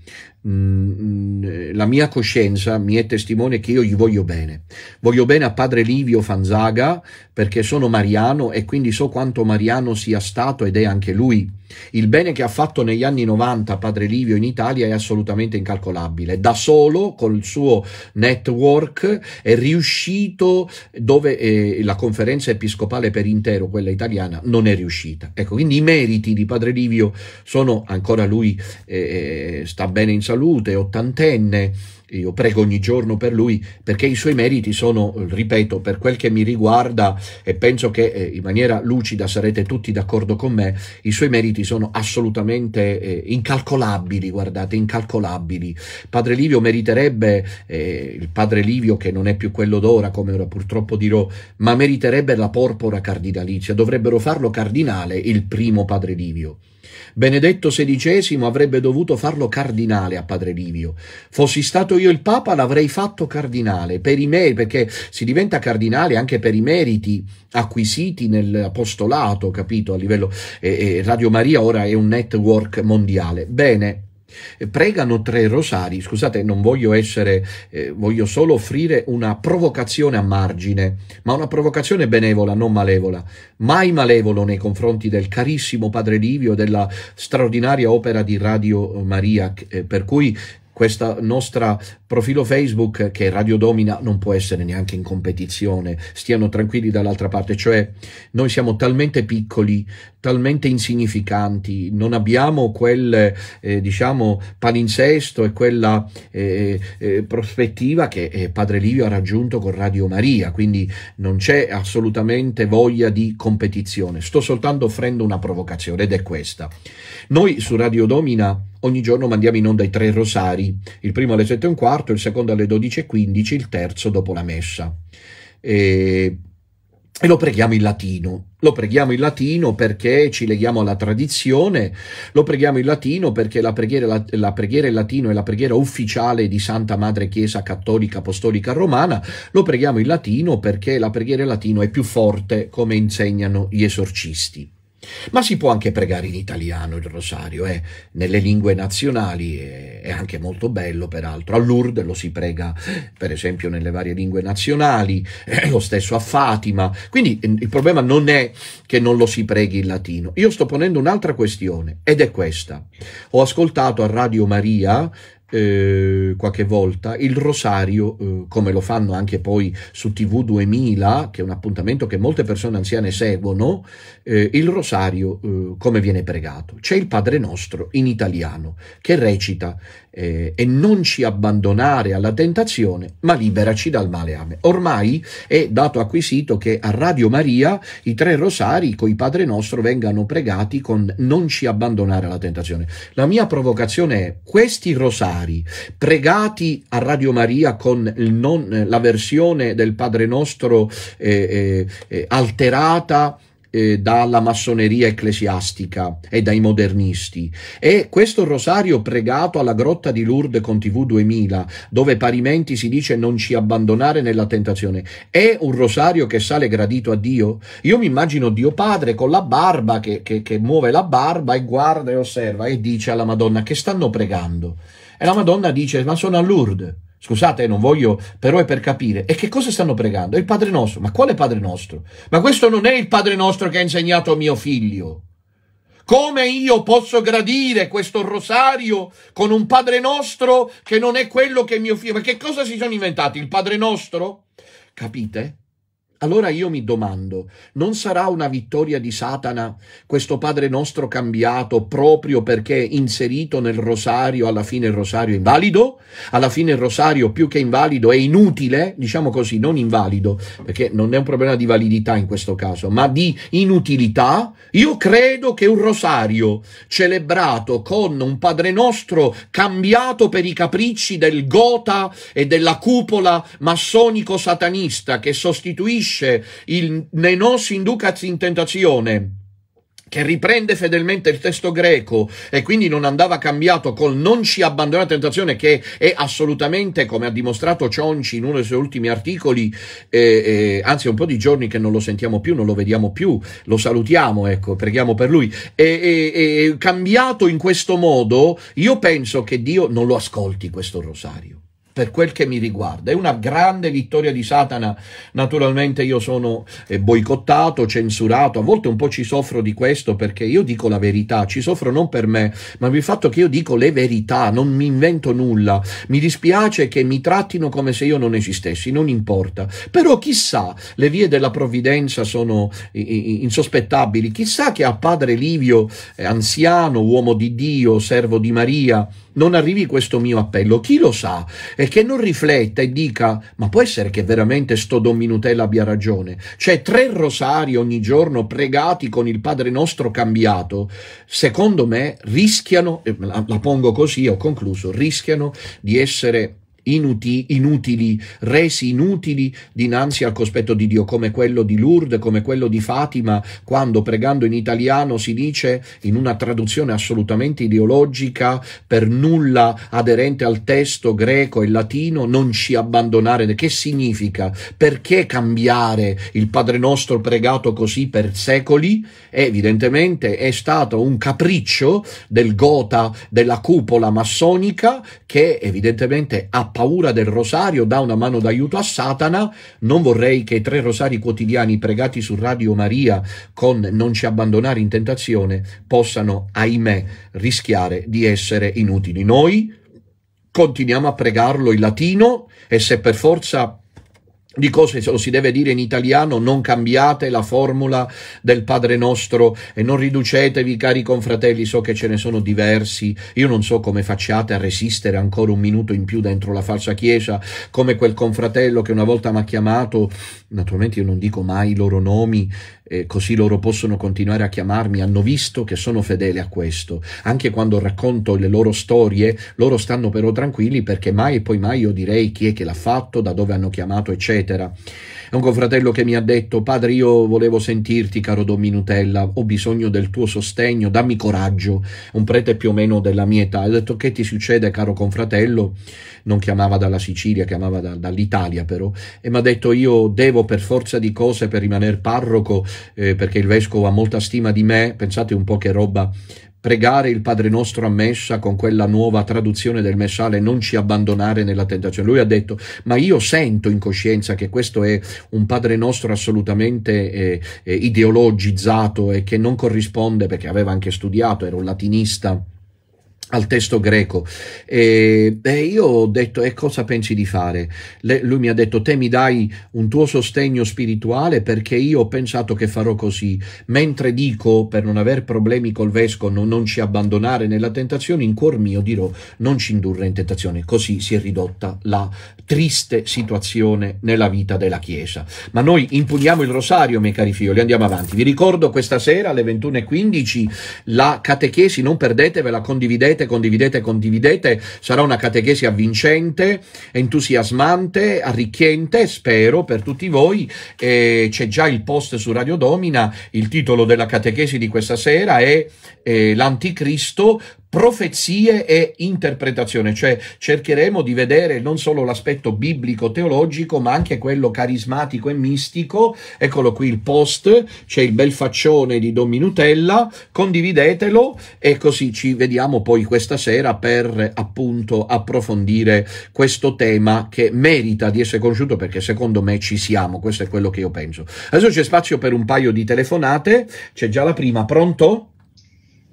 mm, mm, la mia coscienza mi è testimone che io gli voglio bene. Voglio bene a padre Livio Fanzaga perché sono mariano e quindi so quanto mariano sia stato ed è anche lui il bene che ha fatto negli anni 90 Padre Livio in Italia è assolutamente incalcolabile. Da solo, col suo network, è riuscito dove eh, la conferenza episcopale per intero, quella italiana, non è riuscita. Ecco, quindi i meriti di Padre Livio sono ancora lui eh, eh sta bene in salute, ottantenne io prego ogni giorno per lui perché i suoi meriti sono, ripeto, per quel che mi riguarda e penso che eh, in maniera lucida sarete tutti d'accordo con me, i suoi meriti sono assolutamente eh, incalcolabili, guardate, incalcolabili. Padre Livio meriterebbe, eh, il padre Livio che non è più quello d'ora, come ora purtroppo dirò, ma meriterebbe la porpora cardinalizia, dovrebbero farlo cardinale il primo padre Livio. Benedetto XVI avrebbe dovuto farlo cardinale a Padre Livio. Fossi stato io il Papa l'avrei fatto cardinale, per i meriti, perché si diventa cardinale anche per i meriti acquisiti nell'apostolato, capito? A livello eh, eh, Radio Maria ora è un network mondiale. Bene, pregano tre rosari. Scusate, non voglio essere, eh, voglio solo offrire una provocazione a margine, ma una provocazione benevola, non malevola. Mai malevolo nei confronti del carissimo Padre Livio, e della straordinaria opera di Radio Maria, eh, per cui questa nostra profilo Facebook che Radio Domina non può essere neanche in competizione, stiano tranquilli dall'altra parte, cioè noi siamo talmente piccoli, talmente insignificanti, non abbiamo quel eh, diciamo palinsesto e quella eh, eh, prospettiva che eh, Padre Livio ha raggiunto con Radio Maria, quindi non c'è assolutamente voglia di competizione, sto soltanto offrendo una provocazione ed è questa. Noi su Radio Domina ogni giorno mandiamo in onda i tre rosari, il primo alle sette e un quarto, quarto, il secondo alle 12.15, il terzo dopo la messa. E, e lo preghiamo in latino. Lo preghiamo in latino perché ci leghiamo alla tradizione, lo preghiamo in latino perché la preghiera, la, la preghiera in latino è la preghiera ufficiale di Santa Madre Chiesa Cattolica Apostolica Romana, lo preghiamo in latino perché la preghiera in latino è più forte come insegnano gli esorcisti. Ma si può anche pregare in italiano il rosario, eh? nelle lingue nazionali è anche molto bello, peraltro. A Lourdes lo si prega, per esempio, nelle varie lingue nazionali, eh, lo stesso a Fatima. Quindi mm, il problema non è che non lo si preghi in latino. Io sto ponendo un'altra questione, ed è questa. Ho ascoltato a Radio Maria eh, qualche volta il rosario, eh, come lo fanno anche poi su TV 2000, che è un appuntamento che molte persone anziane seguono, eh, il rosario eh, come viene pregato. C'è il Padre nostro in italiano che recita eh, e non ci abbandonare alla tentazione, ma liberaci dal male. Amen. Ormai è dato acquisito che a Radio Maria i tre rosari coi Padre Nostro vengano pregati con non ci abbandonare alla tentazione. La mia provocazione è questi rosari pregati a Radio Maria con non, la versione del Padre Nostro eh, eh, eh alterata eh, dalla massoneria ecclesiastica e dai modernisti. E questo rosario pregato alla grotta di Lourdes con TV 2000, dove parimenti si dice non ci abbandonare nella tentazione, è un rosario che sale gradito a Dio? Io mi immagino Dio Padre con la barba che, che, che muove la barba e guarda e osserva e dice alla Madonna che stanno pregando. E la Madonna dice ma sono a Lourdes. Scusate, eh, non voglio, però è per capire. E che cosa stanno pregando? È il Padre nostro. Ma quale Padre nostro? Ma questo non è il Padre nostro che ha insegnato a mio figlio. Come io posso gradire questo rosario con un Padre nostro che non è quello che mio figlio... Ma che cosa si sono inventati? Il Padre nostro? Capite? Allora io mi domando, non sarà una vittoria di Satana questo Padre nostro cambiato proprio perché inserito nel rosario, alla fine il rosario è invalido? Alla fine il rosario più che invalido è inutile, diciamo così, non invalido, perché non è un problema di validità in questo caso, ma di inutilità? Io credo che un rosario celebrato con un Padre nostro cambiato per i capricci del gota e della cupola massonico-satanista che sostituisce ribadisce il nenos inducat in tentazione che riprende fedelmente il testo greco e quindi non andava cambiato col non ci abbandona tentazione che è assolutamente, come ha dimostrato Cionci in uno dei suoi ultimi articoli, eh, eh, anzi è un po' di giorni che non lo sentiamo più, non lo vediamo più, lo salutiamo, ecco, preghiamo per lui, e, e, e cambiato in questo modo, io penso che Dio non lo ascolti questo rosario per quel che mi riguarda. È una grande vittoria di Satana. Naturalmente io sono eh, boicottato, censurato, a volte un po' ci soffro di questo perché io dico la verità, ci soffro non per me, ma per il fatto che io dico le verità, non mi invento nulla. Mi dispiace che mi trattino come se io non esistessi, non importa. Però chissà, le vie della provvidenza sono insospettabili, chissà che a padre Livio, eh, anziano, uomo di Dio, servo di Maria, non arrivi questo mio appello, chi lo sa? E che non rifletta e dica, ma può essere che veramente sto Don Minutella abbia ragione. Cioè tre rosari ogni giorno pregati con il Padre nostro cambiato, secondo me rischiano, la, la pongo così, ho concluso, rischiano di essere inuti, inutili, resi inutili dinanzi al cospetto di Dio, come quello di Lourdes, come quello di Fatima, quando pregando in italiano si dice, in una traduzione assolutamente ideologica, per nulla aderente al testo greco e latino, non ci abbandonare. Che significa? Perché cambiare il Padre nostro pregato così per secoli? Evidentemente è stato un capriccio del gota della cupola massonica che evidentemente ha paura del rosario, dà una mano d'aiuto a Satana. Non vorrei che tre rosari quotidiani pregati su Radio Maria con Non ci abbandonare in tentazione possano, ahimè, rischiare di essere inutili. Noi continuiamo a pregarlo in latino e se per forza di cose, se lo si deve dire in italiano, non cambiate la formula del Padre nostro e non riducetevi, cari confratelli, so che ce ne sono diversi, io non so come facciate a resistere ancora un minuto in più dentro la falsa chiesa, come quel confratello che una volta mi ha chiamato, naturalmente io non dico mai i loro nomi, eh, così loro possono continuare a chiamarmi, hanno visto che sono fedele a questo. Anche quando racconto le loro storie, loro stanno però tranquilli perché mai e poi mai io direi chi è che l'ha fatto, da dove hanno chiamato, eccetera. È un confratello che mi ha detto, padre io volevo sentirti caro Don Minutella, ho bisogno del tuo sostegno, dammi coraggio, un prete più o meno della mia età. Ha detto che ti succede caro confratello, non chiamava dalla Sicilia, chiamava da, dall'Italia però, e mi ha detto io devo per forza di cose per rimanere parroco, eh, perché il vescovo ha molta stima di me, pensate un po' che roba pregare il Padre nostro a messa con quella nuova traduzione del messale, non ci abbandonare nella tentazione. Lui ha detto, ma io sento in coscienza che questo è un Padre nostro assolutamente eh, eh ideologizzato e che non corrisponde, perché aveva anche studiato, era un latinista, al testo greco e, e, io ho detto e cosa pensi di fare Le, lui mi ha detto te mi dai un tuo sostegno spirituale perché io ho pensato che farò così mentre dico per non aver problemi col vescovo non, non ci abbandonare nella tentazione in cuor mio dirò non ci indurre in tentazione così si è ridotta la triste situazione nella vita della chiesa ma noi impugniamo il rosario miei cari figli andiamo avanti vi ricordo questa sera alle 21.15 la catechesi non perdetevela condividete condividete, condividete, condividete. Sarà una catechesi avvincente, entusiasmante, arricchente, spero, per tutti voi. Eh, c'è già il post su Radio Domina, il titolo della catechesi di questa sera è eh, L'Anticristo profezie e interpretazione, cioè cercheremo di vedere non solo l'aspetto biblico teologico, ma anche quello carismatico e mistico. Eccolo qui il post, c'è il bel faccione di Don Minutella, condividetelo e così ci vediamo poi questa sera per appunto approfondire questo tema che merita di essere conosciuto perché secondo me ci siamo, questo è quello che io penso. Adesso c'è spazio per un paio di telefonate, c'è già la prima, pronto?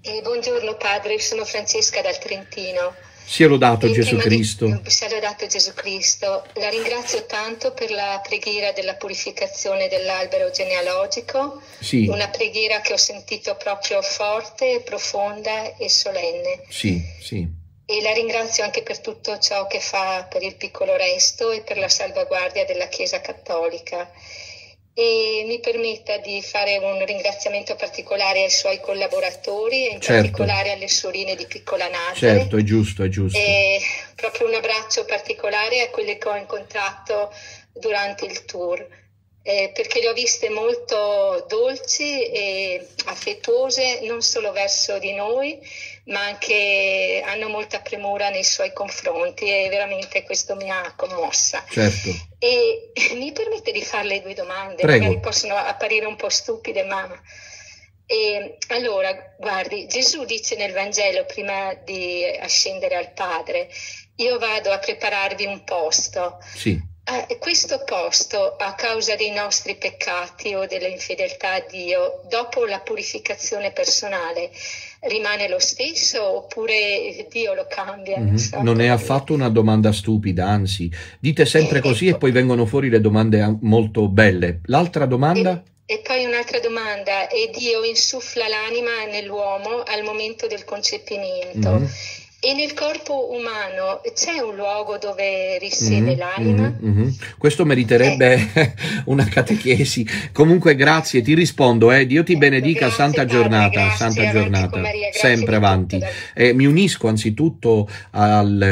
Eh, buongiorno padre, sono Francesca dal Trentino. Sia lodato Gesù Cristo. Di, sia lodato Gesù Cristo. La ringrazio tanto per la preghiera della purificazione dell'albero genealogico, sì. una preghiera che ho sentito proprio forte, profonda e solenne. Sì, sì. E la ringrazio anche per tutto ciò che fa per il piccolo resto e per la salvaguardia della Chiesa Cattolica e mi permetta di fare un ringraziamento particolare ai suoi collaboratori e in certo. particolare alle sorine di Piccola Natale. Certo, è giusto, è giusto. E proprio un abbraccio particolare a quelle che ho incontrato durante il tour, eh, perché le ho viste molto dolci e affettuose non solo verso di noi, ma anche hanno molta premura nei suoi confronti e veramente questo mi ha commossa. Certo. E mi permette di farle due domande, Prego. magari possono apparire un po' stupide, ma... E, allora, guardi, Gesù dice nel Vangelo, prima di ascendere al Padre, io vado a prepararvi un posto. Sì. Eh, questo posto, a causa dei nostri peccati o delle infedeltà a Dio, dopo la purificazione personale, rimane lo stesso oppure Dio lo cambia? Mm-hmm. Non è affatto una domanda stupida, anzi, dite sempre eh, così ecco. e poi vengono fuori le domande eh, molto belle. L'altra domanda? E... E poi un'altra domanda, e Dio insuffla l'anima nell'uomo al momento del concepimento. Mm-hmm. E nel corpo umano c'è un luogo dove risiede mm-hmm, l'anima? Mm-hmm. Questo meriterebbe eh. una catechesi. Comunque grazie, ti rispondo, eh. Dio ti ecco, benedica, grazie, santa giornata, grazie, santa giornata, Maria, sempre avanti. Eh, mi unisco anzitutto al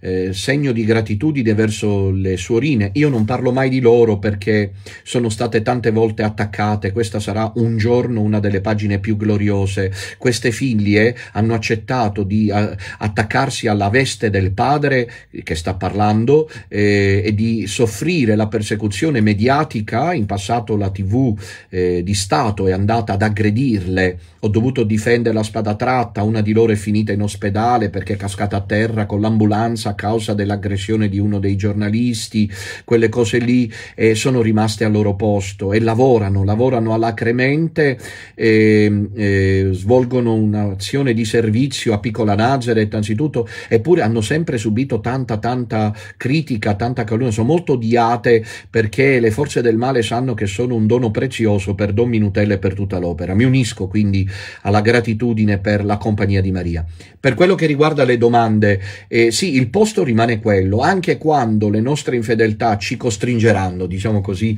eh, segno di gratitudine verso le suorine. Io non parlo mai di loro perché sono state tante volte attaccate, questa sarà un giorno una delle pagine più gloriose. Queste figlie eh, hanno accettato di attaccare eh, attaccarsi alla veste del padre che sta parlando eh, e di soffrire la persecuzione mediatica. In passato la TV eh, di Stato è andata ad aggredirle. Ho dovuto difendere la spada tratta, una di loro è finita in ospedale perché è cascata a terra con l'ambulanza a causa dell'aggressione di uno dei giornalisti. Quelle cose lì eh, sono rimaste al loro posto e lavorano, lavorano alacremente, ehm, eh, svolgono un'azione di servizio a piccola Nazareth innanzitutto, eppure hanno sempre subito tanta, tanta critica, tanta calunnia, sono molto odiate perché le forze del male sanno che sono un dono prezioso per Don Minutella e per tutta l'opera. Mi unisco quindi alla gratitudine per la compagnia di Maria. Per quello che riguarda le domande, eh, sì, il posto rimane quello, anche quando le nostre infedeltà ci costringeranno, diciamo così,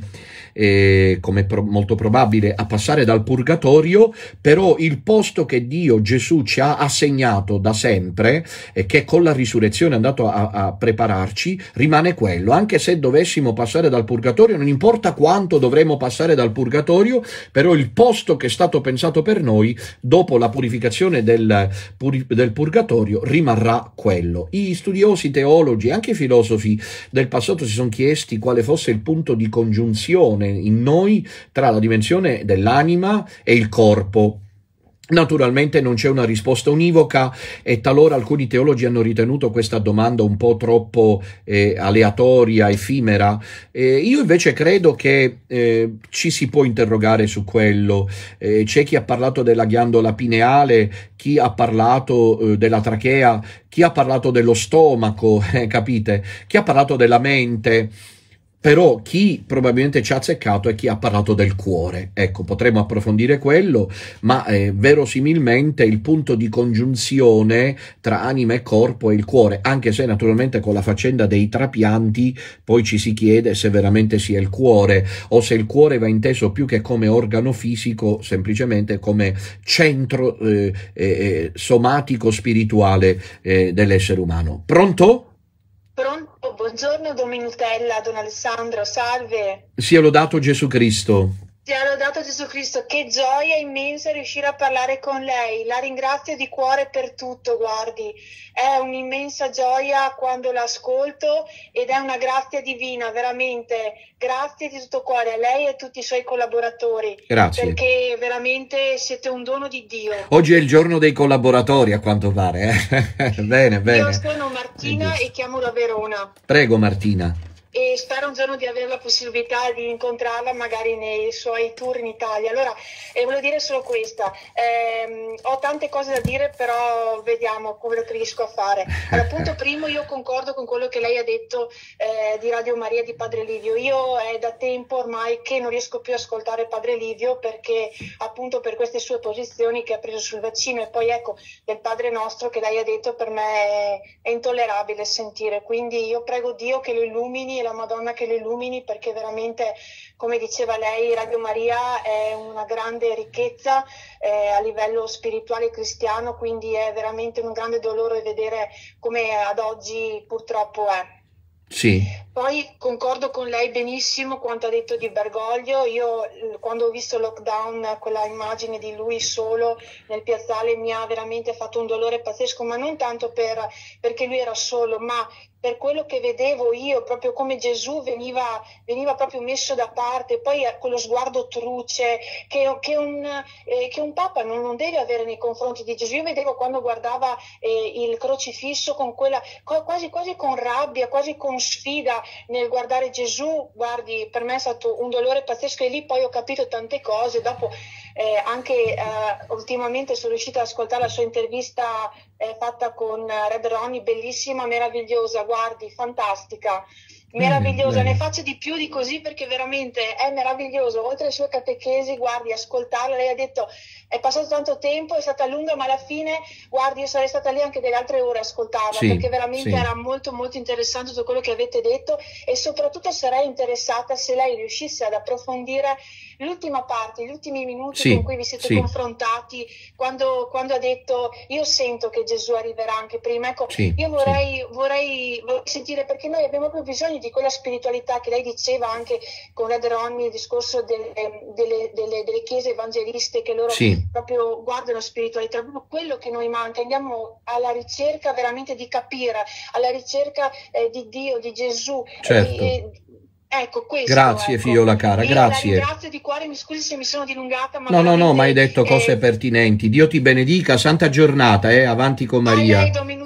eh, come pro- molto probabile, a passare dal purgatorio, però il posto che Dio Gesù ci ha assegnato da sempre e che con la risurrezione è andato a, a prepararci rimane quello. Anche se dovessimo passare dal purgatorio, non importa quanto dovremo passare dal purgatorio, però il posto che è stato pensato per noi dopo la purificazione del, pur- del purgatorio rimarrà quello. I studiosi teologi, anche i filosofi del passato si sono chiesti quale fosse il punto di congiunzione relazione in noi tra la dimensione dell'anima e il corpo. Naturalmente non c'è una risposta univoca e talora alcuni teologi hanno ritenuto questa domanda un po' troppo eh, aleatoria, effimera. Eh, io invece credo che eh, ci si può interrogare su quello. Eh, c'è chi ha parlato della ghiandola pineale, chi ha parlato eh, della trachea, chi ha parlato dello stomaco, capite? Chi ha parlato della mente però chi probabilmente ci ha azzeccato è chi ha parlato del cuore. Ecco, potremmo approfondire quello, ma eh, verosimilmente il punto di congiunzione tra anima e corpo è il cuore, anche se naturalmente con la faccenda dei trapianti poi ci si chiede se veramente sia il cuore o se il cuore va inteso più che come organo fisico, semplicemente come centro eh, eh, eh somatico spirituale eh, dell'essere umano. Pronto? Pronto? buongiorno Dominutella, Don Alessandro, salve. Sia lodato Gesù Cristo. Ti ha lodato Gesù Cristo, che gioia immensa riuscire a parlare con lei. La ringrazio di cuore per tutto, guardi. È un'immensa gioia quando l'ascolto ed è una grazia divina, veramente. Grazie di tutto cuore a lei e a tutti i suoi collaboratori. Grazie. Perché veramente siete un dono di Dio. Oggi è il giorno dei collaboratori, a quanto pare. Eh? bene, bene. Io sono Martina e chiamo da Verona. Prego, Martina e spero un giorno di avere la possibilità di incontrarla magari nei suoi tour in Italia. Allora, eh, volevo dire solo questa, eh, ho tante cose da dire, però vediamo come riesco a fare. Allora, appunto primo, io concordo con quello che lei ha detto eh, di Radio Maria di Padre Livio. Io è da tempo ormai che non riesco più a ascoltare Padre Livio perché appunto per queste sue posizioni che ha preso sul vaccino e poi ecco del Padre Nostro che lei ha detto per me è intollerabile sentire. Quindi io prego Dio che lo illumini e la Madonna che le illumini perché veramente, come diceva lei, Radio Maria è una grande ricchezza eh, a livello spirituale cristiano, quindi è veramente un grande dolore vedere come ad oggi purtroppo è. Sì. Poi concordo con lei benissimo quanto ha detto di Bergoglio. Io quando ho visto Lockdown, quella immagine di lui solo nel piazzale mi ha veramente fatto un dolore pazzesco, ma non tanto per, perché lui era solo, ma per quello che vedevo io, proprio come Gesù veniva, veniva proprio messo da parte, poi quello sguardo truce che, che, un, eh, che un, Papa non, non, deve avere nei confronti di Gesù. Io vedevo quando guardava eh, il crocifisso con quella, quasi, quasi con rabbia, quasi con sfida nel guardare Gesù, guardi, per me è stato un dolore pazzesco e lì poi ho capito tante cose, dopo eh, anche eh, ultimamente sono riuscita ad ascoltare la sua intervista eh, fatta con eh, Red Ronnie, bellissima, meravigliosa, guardi, fantastica mm, meravigliosa, ne faccio di più di così perché veramente è meraviglioso, oltre alle sue catechesi, guardi, ascoltarla, lei ha detto è passato tanto tempo, è stata lunga, ma alla fine, guardi, io sarei stata lì anche delle altre ore a ascoltarla, sì, perché veramente sì. era molto molto interessante tutto quello che avete detto e soprattutto sarei interessata se lei riuscisse ad approfondire l'ultima parte, gli ultimi minuti sì, con cui vi siete sì. confrontati, quando, quando, ha detto io sento che Gesù arriverà anche prima, ecco, sì, io vorrei, vorrei, vorrei, sentire perché noi abbiamo più bisogno di quella spiritualità che lei diceva anche con la Deronni, il discorso delle, delle, delle, delle, chiese evangeliste che loro proprio guardano spiritualità, proprio quello che noi manca, andiamo alla ricerca veramente di capire, alla ricerca eh, di Dio, di Gesù. Eh, certo. Eh, Ecco, questo, grazie ecco. Fiola cara, grazie. Grazie di cuore, mi scusi se mi sono dilungata. Ma no, no, no, ma hai detto cose eh... pertinenti. Dio ti benedica, santa giornata, eh, avanti con Maria.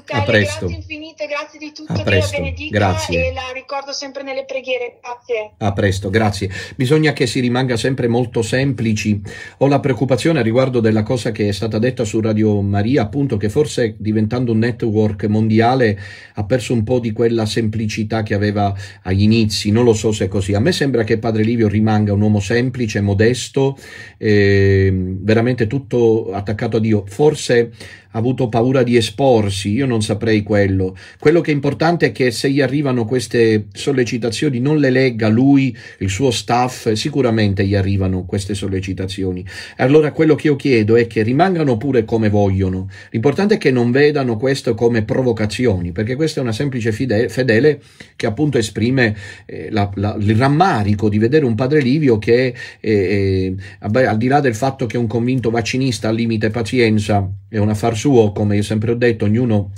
A, presto. Grazie infinite, grazie di tutto, a presto. grazie. e la ricordo sempre nelle preghiere, grazie. A presto, grazie. Bisogna che si rimanga sempre molto semplici. Ho la preoccupazione a riguardo della cosa che è stata detta su Radio Maria, appunto, che forse diventando un network mondiale ha perso un po' di quella semplicità che aveva agli inizi, non lo so cose così. A me sembra che padre Livio rimanga un uomo semplice, modesto, eh, veramente tutto attaccato a Dio. Forse avuto paura di esporsi, io non saprei quello. Quello che è importante è che se gli arrivano queste sollecitazioni non le legga lui, il suo staff, sicuramente gli arrivano queste sollecitazioni. Allora quello che io chiedo è che rimangano pure come vogliono. L'importante è che non vedano questo come provocazioni, perché questa è una semplice fide- fedele che appunto esprime eh, la, la, il rammarico di vedere un padre Livio che eh, eh, al di là del fatto che è un convinto vaccinista al limite pazienza è una farsa suo, come io sempre ho detto, ognuno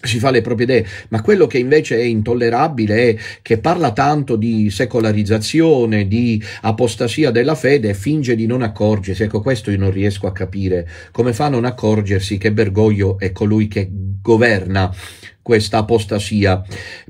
si fa le proprie idee, ma quello che invece è intollerabile è che parla tanto di secolarizzazione, di apostasia della fede e finge di non accorgersi. Ecco, questo io non riesco a capire. Come fa a non accorgersi che Bergoglio è colui che governa questa apostasia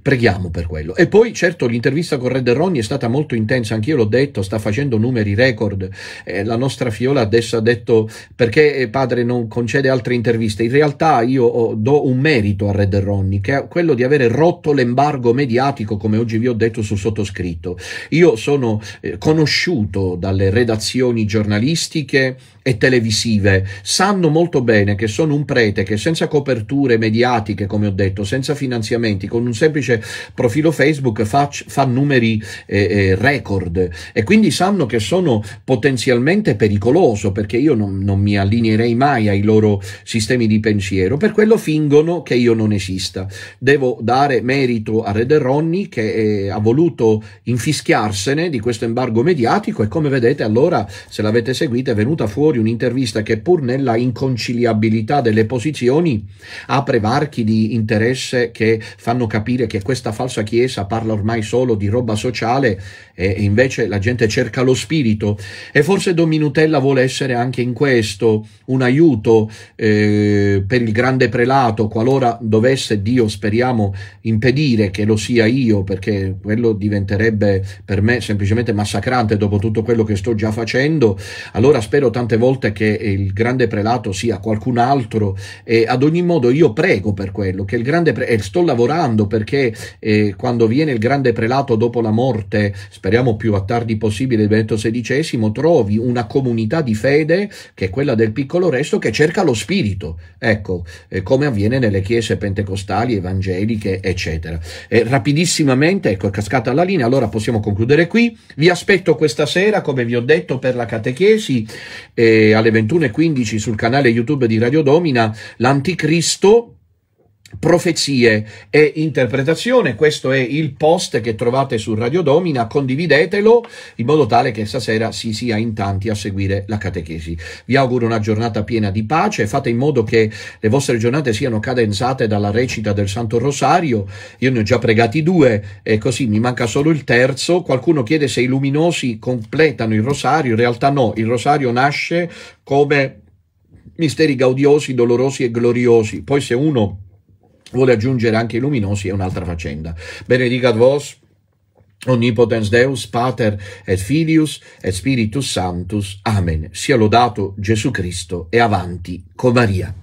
Preghiamo per quello. E poi, certo, l'intervista con Red Ronnie è stata molto intensa, anch'io l'ho detto, sta facendo numeri record. Eh, la nostra Fiola adesso ha detto perché eh, padre non concede altre interviste. In realtà io oh, do un merito a Red Ronnie, che è quello di avere rotto l'embargo mediatico, come oggi vi ho detto sul sottoscritto. Io sono eh, conosciuto dalle redazioni giornalistiche e televisive, sanno molto bene che sono un prete che senza coperture mediatiche, come ho detto, senza finanziamenti, con un semplice profilo Facebook fa, fa numeri eh, eh, record e quindi sanno che sono potenzialmente pericoloso perché io non, non mi allineerei mai ai loro sistemi di pensiero. Per quello fingono che io non esista. Devo dare merito a Red Ronnie che eh, ha voluto infischiarsene di questo embargo mediatico e come vedete allora se l'avete seguita è venuta fuori un'intervista che pur nella inconciliabilità delle posizioni apre varchi di interesse che fanno capire che che questa falsa chiesa parla ormai solo di roba sociale e invece la gente cerca lo spirito e forse Dominutella vuole essere anche in questo un aiuto eh, per il grande prelato qualora dovesse Dio speriamo impedire che lo sia io perché quello diventerebbe per me semplicemente massacrante dopo tutto quello che sto già facendo allora spero tante volte che il grande prelato sia qualcun altro e ad ogni modo io prego per quello che il grande prelato e sto lavorando perché eh, quando viene il grande prelato dopo la morte, speriamo più a tardi possibile, il Benedetto XVI, trovi una comunità di fede, che è quella del piccolo resto, che cerca lo spirito, ecco, eh, come avviene nelle chiese pentecostali, evangeliche, eccetera. Eh, rapidissimamente, ecco, è cascata la linea, allora possiamo concludere qui. Vi aspetto questa sera, come vi ho detto, per la catechesi eh, alle 21.15 sul canale YouTube di Radio Domina, l'Anticristo profezie e interpretazione. Questo è il post che trovate su Radio Domina, condividetelo in modo tale che stasera si sia in tanti a seguire la catechesi. Vi auguro una giornata piena di pace, fate in modo che le vostre giornate siano cadenzate dalla recita del Santo Rosario. Io ne ho già pregati due e così mi manca solo il terzo. Qualcuno chiede se i luminosi completano il Rosario, in realtà no, il Rosario nasce come misteri gaudiosi, dolorosi e gloriosi. Poi se uno vuole aggiungere anche i luminosi, è un'altra faccenda. Benedicat vos, Omnipotens Deus, Pater et Filius et Spiritus Sanctus. Amen. Sia lodato Gesù Cristo e avanti con Maria.